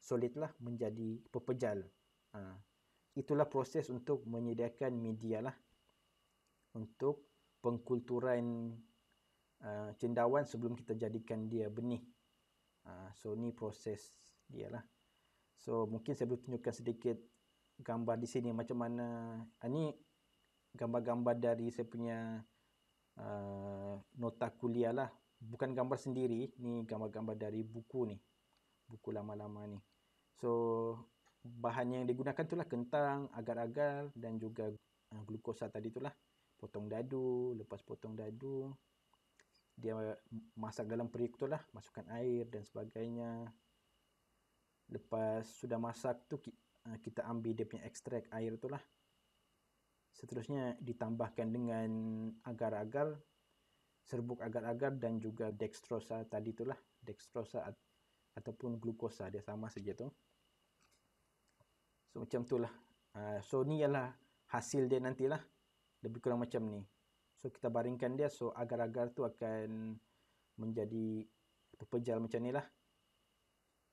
solid lah, menjadi pepejal. Ha. Itulah proses untuk menyediakan media lah untuk pengkulturan uh, cendawan sebelum kita jadikan dia benih. Ha. So ni proses dia lah. So mungkin saya boleh tunjukkan sedikit gambar di sini macam mana ini ah, gambar-gambar dari saya punya uh, nota kuliah lah bukan gambar sendiri ni gambar-gambar dari buku ni buku lama-lama ni so bahan yang digunakan tu lah kentang agar-agar dan juga uh, glukosa tadi tu lah potong dadu lepas potong dadu dia masak dalam periuk tu lah masukkan air dan sebagainya lepas sudah masak tu Eh, kita ambil dia punya ekstrak air tu lah seterusnya ditambahkan dengan agar-agar serbuk agar-agar dan juga dextrosa tadi tu lah dextrosa at- ataupun glukosa dia sama saja tu so macam tu lah uh, so ni ialah hasil dia nantilah lebih kurang macam ni so kita baringkan dia so agar-agar tu akan menjadi pepejal macam ni lah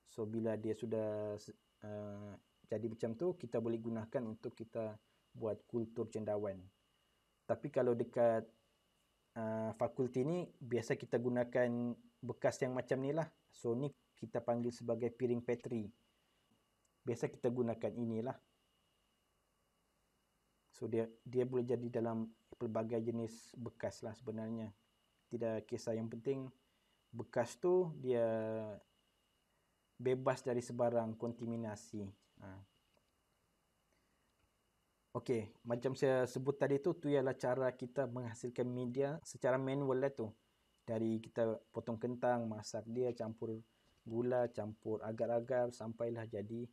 so bila dia sudah uh, jadi macam tu kita boleh gunakan untuk kita buat kultur cendawan tapi kalau dekat uh, fakulti ni biasa kita gunakan bekas yang macam ni lah so ni kita panggil sebagai piring petri biasa kita gunakan inilah so dia dia boleh jadi dalam pelbagai jenis bekas lah sebenarnya tidak kisah yang penting bekas tu dia bebas dari sebarang kontaminasi Ah. Okey, macam saya sebut tadi tu, tu ialah cara kita menghasilkan media secara manual lah tu. Dari kita potong kentang, masak dia, campur gula, campur agar-agar, sampailah jadi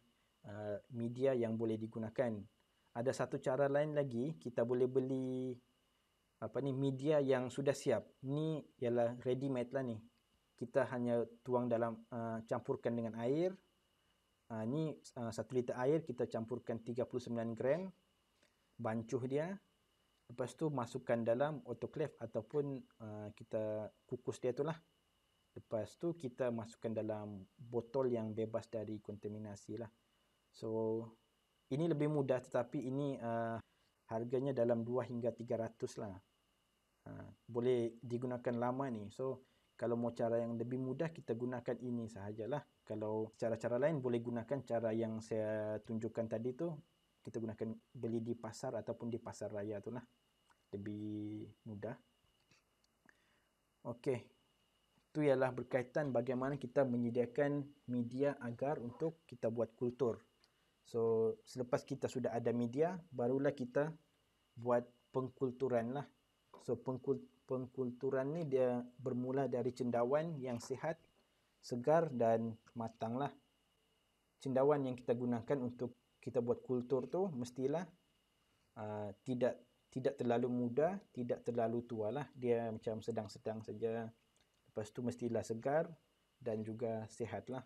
uh, media yang boleh digunakan. Ada satu cara lain lagi, kita boleh beli apa ni media yang sudah siap. Ni ialah ready made lah ni. Kita hanya tuang dalam, uh, campurkan dengan air, Ha, ni uh, ha, 1 liter air kita campurkan 39 gram bancuh dia lepas tu masukkan dalam autoclave ataupun uh, kita kukus dia tu lah lepas tu kita masukkan dalam botol yang bebas dari kontaminasi lah so ini lebih mudah tetapi ini uh, harganya dalam 2 hingga 300 lah uh, boleh digunakan lama ni so kalau mau cara yang lebih mudah kita gunakan ini sahajalah kalau cara-cara lain boleh gunakan cara yang saya tunjukkan tadi tu kita gunakan beli di pasar ataupun di pasar raya tu lah lebih mudah Okey, itu ialah berkaitan bagaimana kita menyediakan media agar untuk kita buat kultur. So, selepas kita sudah ada media, barulah kita buat pengkulturan lah. So, pengkul- pengkulturan ni dia bermula dari cendawan yang sihat, segar dan matanglah. Cendawan yang kita gunakan untuk kita buat kultur tu mestilah uh, tidak tidak terlalu muda, tidak terlalu tua lah. Dia macam sedang-sedang saja. Lepas tu mestilah segar dan juga sihat lah.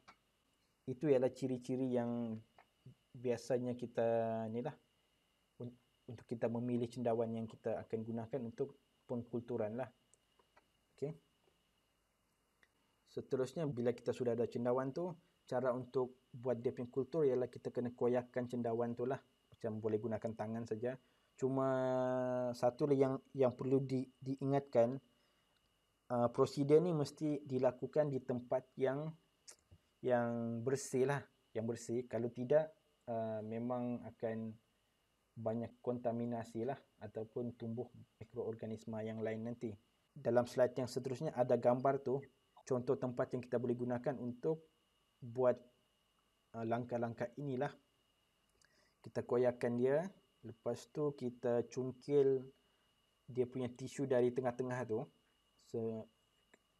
Itu ialah ciri-ciri yang biasanya kita ni lah. Untuk kita memilih cendawan yang kita akan gunakan untuk kulturan lah. Okay. Seterusnya, bila kita sudah ada cendawan tu, cara untuk buat dia punya kultur ialah kita kena koyakkan cendawan tu lah. Macam boleh gunakan tangan saja. Cuma satu yang yang perlu di, diingatkan, uh, prosedur ni mesti dilakukan di tempat yang yang bersih lah. Yang bersih. Kalau tidak, uh, memang akan banyak kontaminasi lah ataupun tumbuh mikroorganisma yang lain nanti. Dalam slide yang seterusnya ada gambar tu contoh tempat yang kita boleh gunakan untuk buat uh, langkah-langkah inilah. Kita koyakkan dia, lepas tu kita cungkil dia punya tisu dari tengah-tengah tu. So,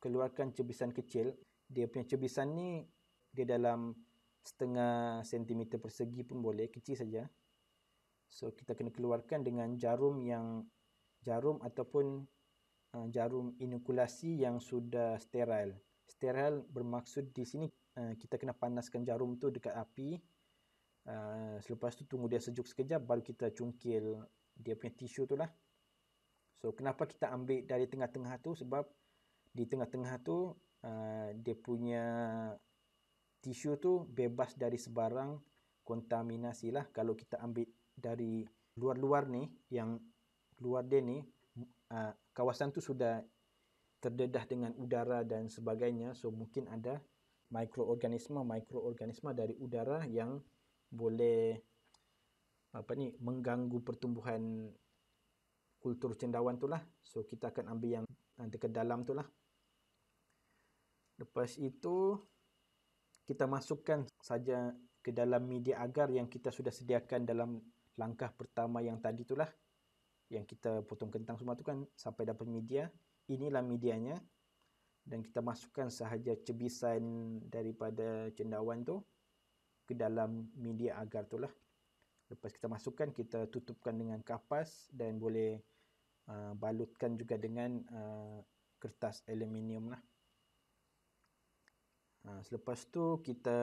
keluarkan cebisan kecil. Dia punya cebisan ni dia dalam setengah sentimeter persegi pun boleh, kecil saja. So kita kena keluarkan dengan jarum yang jarum ataupun uh, jarum inokulasi yang sudah steril. Steril bermaksud di sini uh, kita kena panaskan jarum tu dekat api. Uh, selepas tu tunggu dia sejuk sekejap baru kita cungkil dia punya tisu tu lah. So kenapa kita ambil dari tengah-tengah tu sebab di tengah-tengah tu uh, dia punya tisu tu bebas dari sebarang kontaminasi lah kalau kita ambil dari luar-luar ni yang luar dia ni uh, kawasan tu sudah terdedah dengan udara dan sebagainya so mungkin ada mikroorganisma mikroorganisma dari udara yang boleh apa ni mengganggu pertumbuhan kultur cendawan tu lah so kita akan ambil yang nanti ke dalam tu lah lepas itu kita masukkan saja ke dalam media agar yang kita sudah sediakan dalam langkah pertama yang tadi itulah yang kita potong kentang semua tu kan sampai dapat media inilah medianya dan kita masukkan sahaja cebisan daripada cendawan tu ke dalam media agar tu lah lepas kita masukkan kita tutupkan dengan kapas dan boleh uh, balutkan juga dengan uh, kertas aluminium lah uh, selepas tu kita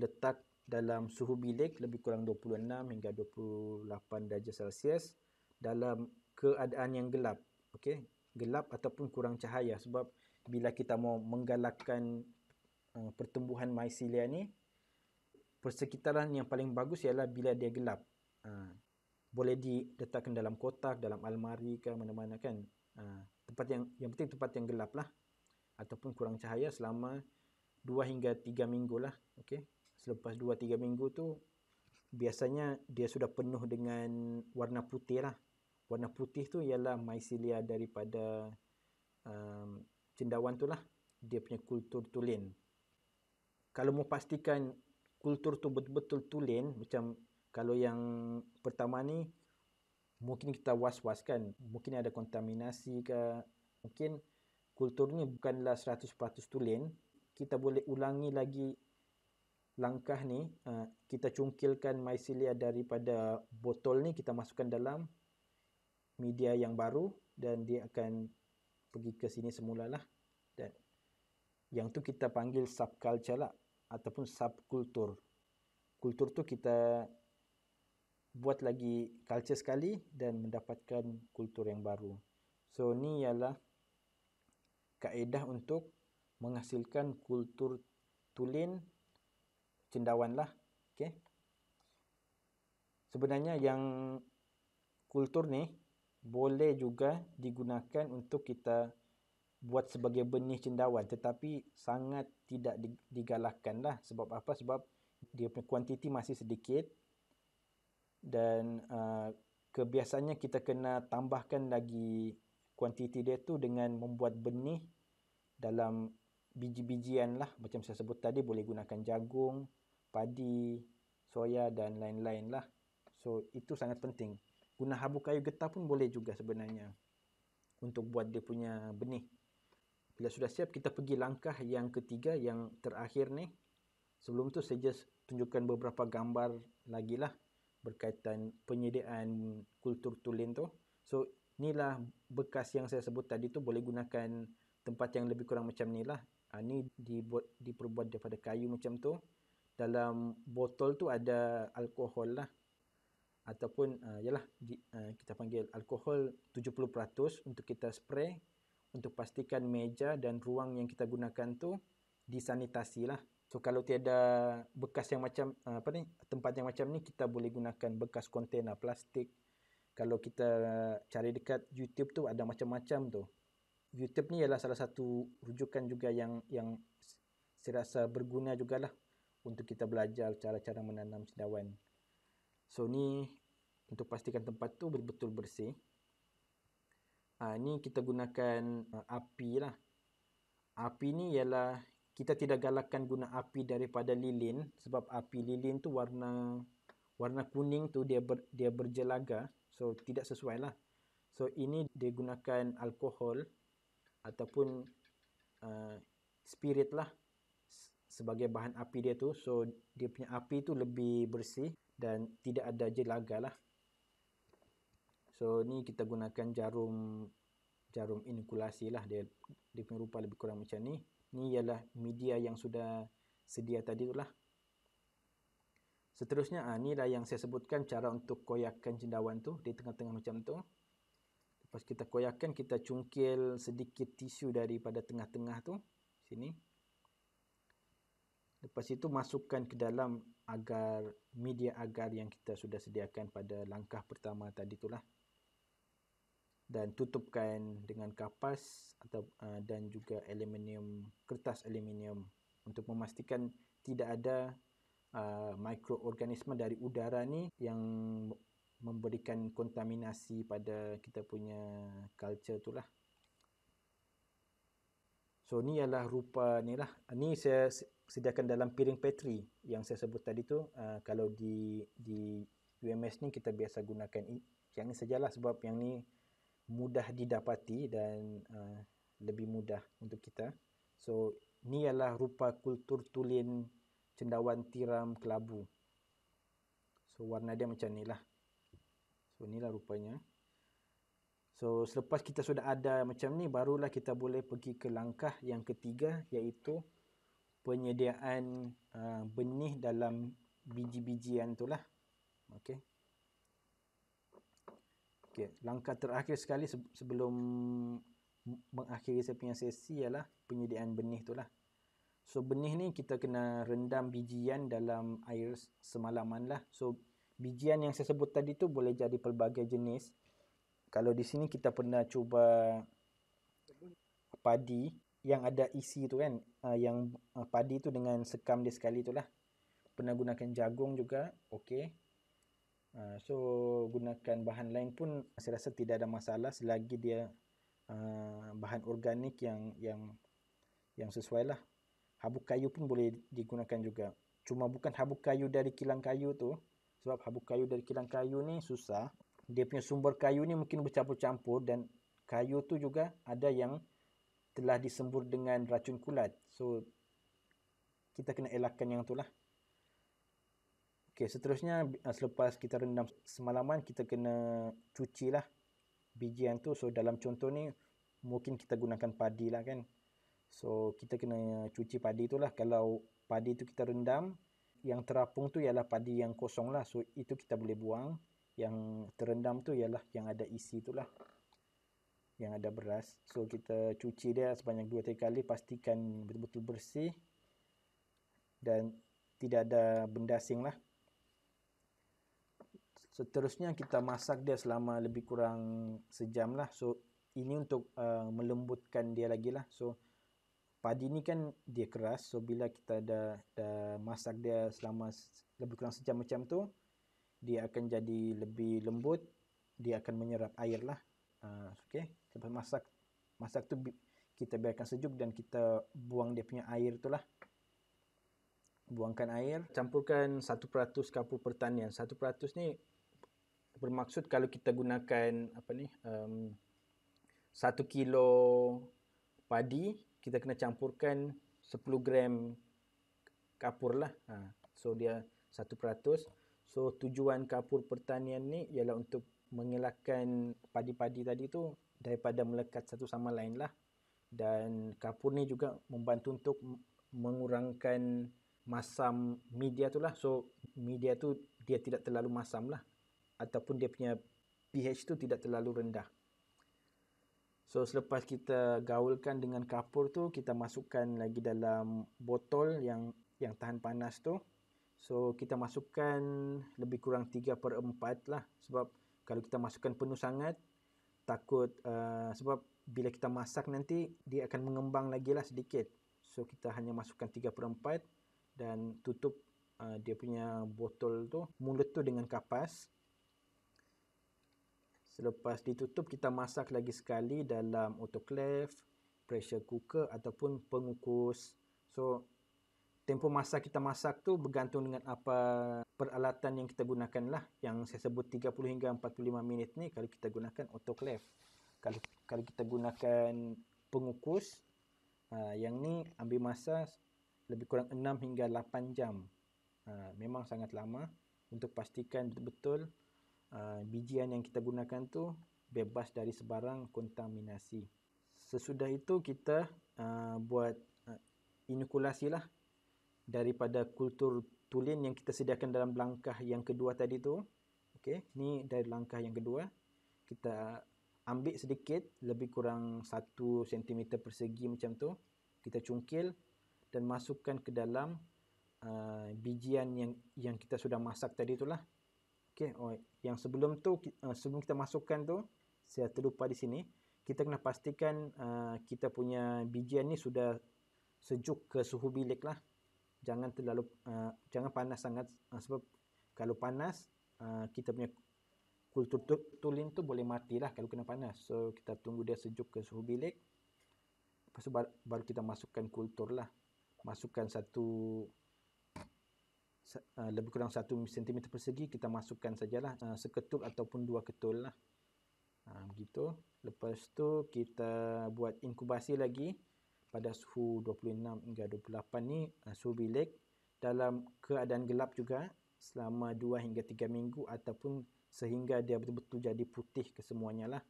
letak dalam suhu bilik lebih kurang 26 hingga 28 darjah Celsius dalam keadaan yang gelap. Okey, gelap ataupun kurang cahaya sebab bila kita mau menggalakkan uh, pertumbuhan mycelia ni persekitaran yang paling bagus ialah bila dia gelap. Uh, boleh diletakkan dalam kotak, dalam almari ke mana-mana kan. Uh, tempat yang yang penting tempat yang gelaplah, ataupun kurang cahaya selama 2 hingga 3 minggu lah. Okey selepas 2-3 minggu tu biasanya dia sudah penuh dengan warna putih lah. Warna putih tu ialah mycelia daripada um, cendawan tu lah. Dia punya kultur tulen. Kalau mau pastikan kultur tu betul-betul tulen, macam kalau yang pertama ni, mungkin kita was-was kan. Mungkin ada kontaminasi ke. Mungkin kultur ni bukanlah 100% tulen. Kita boleh ulangi lagi langkah ni uh, kita cungkilkan mycelia daripada botol ni kita masukkan dalam media yang baru dan dia akan pergi ke sini semula lah dan yang tu kita panggil subculture lah ataupun subkultur kultur tu kita buat lagi culture sekali dan mendapatkan kultur yang baru so ni ialah kaedah untuk menghasilkan kultur tulen cendawan lah. Okay. Sebenarnya yang kultur ni boleh juga digunakan untuk kita buat sebagai benih cendawan tetapi sangat tidak digalakkan lah sebab apa sebab dia punya kuantiti masih sedikit dan uh, kebiasaannya kita kena tambahkan lagi kuantiti dia tu dengan membuat benih dalam biji-bijian lah macam saya sebut tadi boleh gunakan jagung padi, soya dan lain-lain lah. So itu sangat penting. Guna habuk kayu getah pun boleh juga sebenarnya untuk buat dia punya benih. Bila sudah siap, kita pergi langkah yang ketiga, yang terakhir ni. Sebelum tu, saya just tunjukkan beberapa gambar lagi lah berkaitan penyediaan kultur tulen tu. So, inilah bekas yang saya sebut tadi tu boleh gunakan tempat yang lebih kurang macam ni lah. Ha, ni dibuat, diperbuat daripada kayu macam tu dalam botol tu ada alkohol lah ataupun uh, yalah di, uh, kita panggil alkohol 70% untuk kita spray untuk pastikan meja dan ruang yang kita gunakan tu disanitasi lah. So kalau tiada bekas yang macam uh, apa ni tempat yang macam ni kita boleh gunakan bekas kontena plastik. Kalau kita cari dekat YouTube tu ada macam-macam tu. YouTube ni ialah salah satu rujukan juga yang yang saya rasa berguna jugalah untuk kita belajar cara-cara menanam cendawan. So ni untuk pastikan tempat tu betul-betul bersih. Ha, ni kita gunakan uh, api lah. Api ni ialah kita tidak galakkan guna api daripada lilin sebab api lilin tu warna warna kuning tu dia ber, dia berjelaga so tidak sesuai lah. So ini dia gunakan alkohol ataupun uh, spirit lah sebagai bahan api dia tu so dia punya api tu lebih bersih dan tidak ada jelaga lah so ni kita gunakan jarum jarum inokulasi lah dia, dia punya rupa lebih kurang macam ni ni ialah media yang sudah sedia tadi tu lah seterusnya ha, ni lah yang saya sebutkan cara untuk koyakkan cendawan tu di tengah-tengah macam tu lepas kita koyakkan kita cungkil sedikit tisu daripada tengah-tengah tu sini Lepas itu masukkan ke dalam agar media agar yang kita sudah sediakan pada langkah pertama tadi itulah dan tutupkan dengan kapas atau uh, dan juga aluminium kertas aluminium untuk memastikan tidak ada uh, mikroorganisme dari udara ni yang memberikan kontaminasi pada kita punya culture itulah so ni ialah rupa ni lah ni saya sediakan dalam piring petri yang saya sebut tadi tu uh, kalau di di UMS ni kita biasa gunakan yang ni sajalah sebab yang ni mudah didapati dan uh, lebih mudah untuk kita. So ni ialah rupa kultur tulen cendawan tiram kelabu. So warna dia macam ni lah. So ni lah rupanya. So selepas kita sudah ada macam ni barulah kita boleh pergi ke langkah yang ketiga iaitu penyediaan uh, benih dalam biji-bijian tu lah. Okay. Okay, langkah terakhir sekali sebelum mengakhiri saya punya sesi ialah penyediaan benih tu lah. So benih ni kita kena rendam bijian dalam air semalaman lah. So bijian yang saya sebut tadi tu boleh jadi pelbagai jenis. Kalau di sini kita pernah cuba padi, yang ada isi tu kan uh, yang uh, padi tu dengan sekam dia sekali tu lah pernah gunakan jagung juga okey uh, so gunakan bahan lain pun saya rasa tidak ada masalah selagi dia uh, bahan organik yang yang yang sesuai lah habuk kayu pun boleh digunakan juga cuma bukan habuk kayu dari kilang kayu tu sebab habuk kayu dari kilang kayu ni susah dia punya sumber kayu ni mungkin bercampur-campur dan kayu tu juga ada yang telah disembur dengan racun kulat. So, kita kena elakkan yang itulah. Okay, seterusnya ah, selepas kita rendam semalaman, kita kena cuci lah biji yang tu. So, dalam contoh ni, mungkin kita gunakan padi lah kan. So, kita kena cuci padi tu lah. Kalau padi tu kita rendam, yang terapung tu ialah padi yang kosong lah. So, itu kita boleh buang. Yang terendam tu ialah yang ada isi tu lah yang ada beras. So kita cuci dia sebanyak 2-3 kali pastikan betul-betul bersih dan tidak ada benda asing lah. Seterusnya kita masak dia selama lebih kurang sejam lah. So ini untuk uh, melembutkan dia lagi lah. So padi ni kan dia keras. So bila kita dah, dah masak dia selama lebih kurang sejam macam tu, dia akan jadi lebih lembut. Dia akan menyerap air lah. Ah, okay. Selepas masak, masak tu kita biarkan sejuk dan kita buang dia punya air tu lah. Buangkan air, campurkan 1% kapur pertanian. 1% ni bermaksud kalau kita gunakan apa ni um, 1 kilo padi, kita kena campurkan 10 gram kapur lah. Ha. So dia 1%. So tujuan kapur pertanian ni ialah untuk mengelakkan padi-padi tadi tu daripada melekat satu sama lain lah. Dan kapur ni juga membantu untuk mengurangkan masam media tu lah. So media tu dia tidak terlalu masam lah. Ataupun dia punya pH tu tidak terlalu rendah. So selepas kita gaulkan dengan kapur tu, kita masukkan lagi dalam botol yang yang tahan panas tu. So kita masukkan lebih kurang 3 per 4 lah. Sebab kalau kita masukkan penuh sangat takut uh, sebab bila kita masak nanti dia akan mengembang lagi lah sedikit so kita hanya masukkan 3/4 dan tutup uh, dia punya botol tu mulut tu dengan kapas selepas ditutup kita masak lagi sekali dalam autoclave pressure cooker ataupun pengukus so tempoh masa kita masak tu bergantung dengan apa peralatan yang kita gunakan lah. Yang saya sebut 30 hingga 45 minit ni kalau kita gunakan autoclave. Kalau kalau kita gunakan pengukus, uh, yang ni ambil masa lebih kurang 6 hingga 8 jam. Uh, memang sangat lama untuk pastikan betul-betul uh, bijian yang kita gunakan tu bebas dari sebarang kontaminasi. Sesudah itu kita uh, buat inokulasi lah daripada kultur tulen yang kita sediakan dalam langkah yang kedua tadi tu. Okey, ni dari langkah yang kedua. Kita ambil sedikit, lebih kurang 1 cm persegi macam tu. Kita cungkil dan masukkan ke dalam uh, bijian yang yang kita sudah masak tadi itulah, Okey, oh, yang sebelum tu, uh, sebelum kita masukkan tu, saya terlupa di sini. Kita kena pastikan uh, kita punya bijian ni sudah sejuk ke suhu bilik lah jangan terlalu uh, jangan panas sangat uh, sebab kalau panas uh, kita punya kultur tu, tulin tu boleh matilah kalau kena panas. So kita tunggu dia sejuk ke suhu bilik. Lepas tu baru, baru kita masukkan kultur lah. Masukkan satu uh, lebih kurang satu cm persegi kita masukkan sajalah uh, seketul ataupun dua ketul lah. Uh, ah, begitu. Lepas tu kita buat inkubasi lagi pada suhu 26 hingga 28 ni ah, suhu bilik dalam keadaan gelap juga selama 2 hingga 3 minggu ataupun sehingga dia betul-betul jadi putih kesemuanya lah.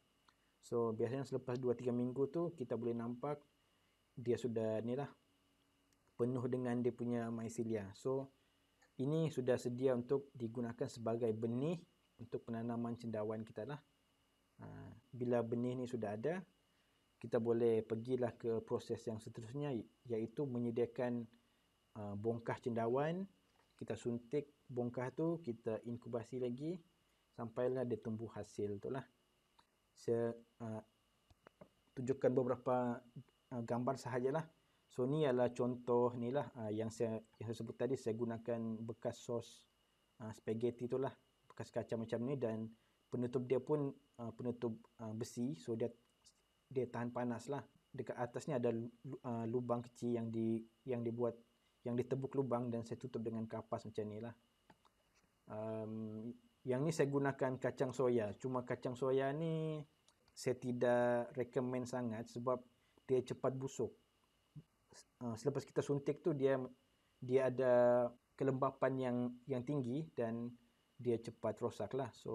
So biasanya selepas 2 3 minggu tu kita boleh nampak dia sudah ni lah penuh dengan dia punya mycelia. So ini sudah sedia untuk digunakan sebagai benih untuk penanaman cendawan kita lah. Ah, bila benih ni sudah ada, kita boleh pergilah ke proses yang seterusnya iaitu menyediakan uh, bongkah cendawan kita suntik bongkah tu kita inkubasi lagi sampailah dia tumbuh hasil tu lah saya uh, tunjukkan beberapa uh, gambar sahajalah so ni ialah contoh ni lah uh, yang, saya, yang saya sebut tadi saya gunakan bekas sos uh, spaghetti tu lah bekas kacang macam ni dan penutup dia pun uh, penutup uh, besi so dia dia tahan panas lah. Dekat atasnya ada uh, lubang kecil yang di yang dibuat yang ditebuk lubang dan saya tutup dengan kapas macam ni lah. Um, yang ni saya gunakan kacang soya. Cuma kacang soya ni saya tidak recommend sangat sebab dia cepat busuk. Uh, selepas kita suntik tu dia dia ada kelembapan yang yang tinggi dan dia cepat rosak lah. So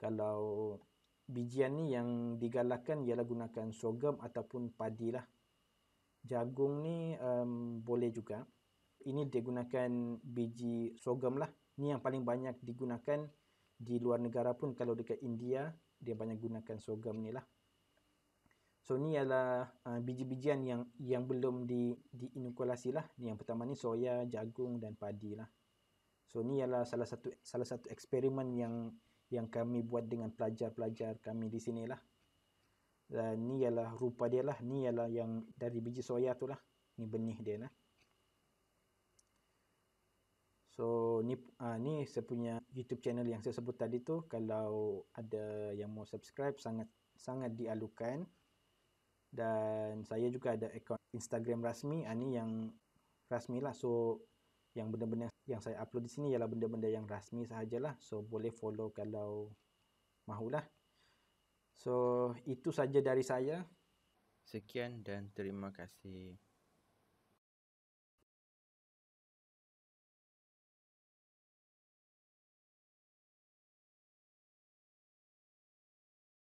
kalau bijian ni yang digalakkan ialah gunakan sorghum ataupun padi lah. Jagung ni um, boleh juga. Ini dia gunakan biji sorghum lah. Ni yang paling banyak digunakan di luar negara pun kalau dekat India dia banyak gunakan sorghum ni lah. So ni ialah uh, biji-bijian yang yang belum di diinokulasi lah. Ni yang pertama ni soya, jagung dan padi lah. So ni ialah salah satu salah satu eksperimen yang yang kami buat dengan pelajar-pelajar kami di sini lah Dan ni ialah rupa dia lah. Ni ialah yang dari biji soya tu lah. Ni benih dia lah. So, ni, ha, ni saya punya YouTube channel yang saya sebut tadi tu. Kalau ada yang mau subscribe, sangat sangat dialukan. Dan saya juga ada akaun Instagram rasmi. Ha, ni yang rasmi lah. So, yang benda-benda yang saya upload di sini ialah benda-benda yang rasmi sahajalah. So boleh follow kalau mahulah. So itu saja dari saya. Sekian dan terima kasih.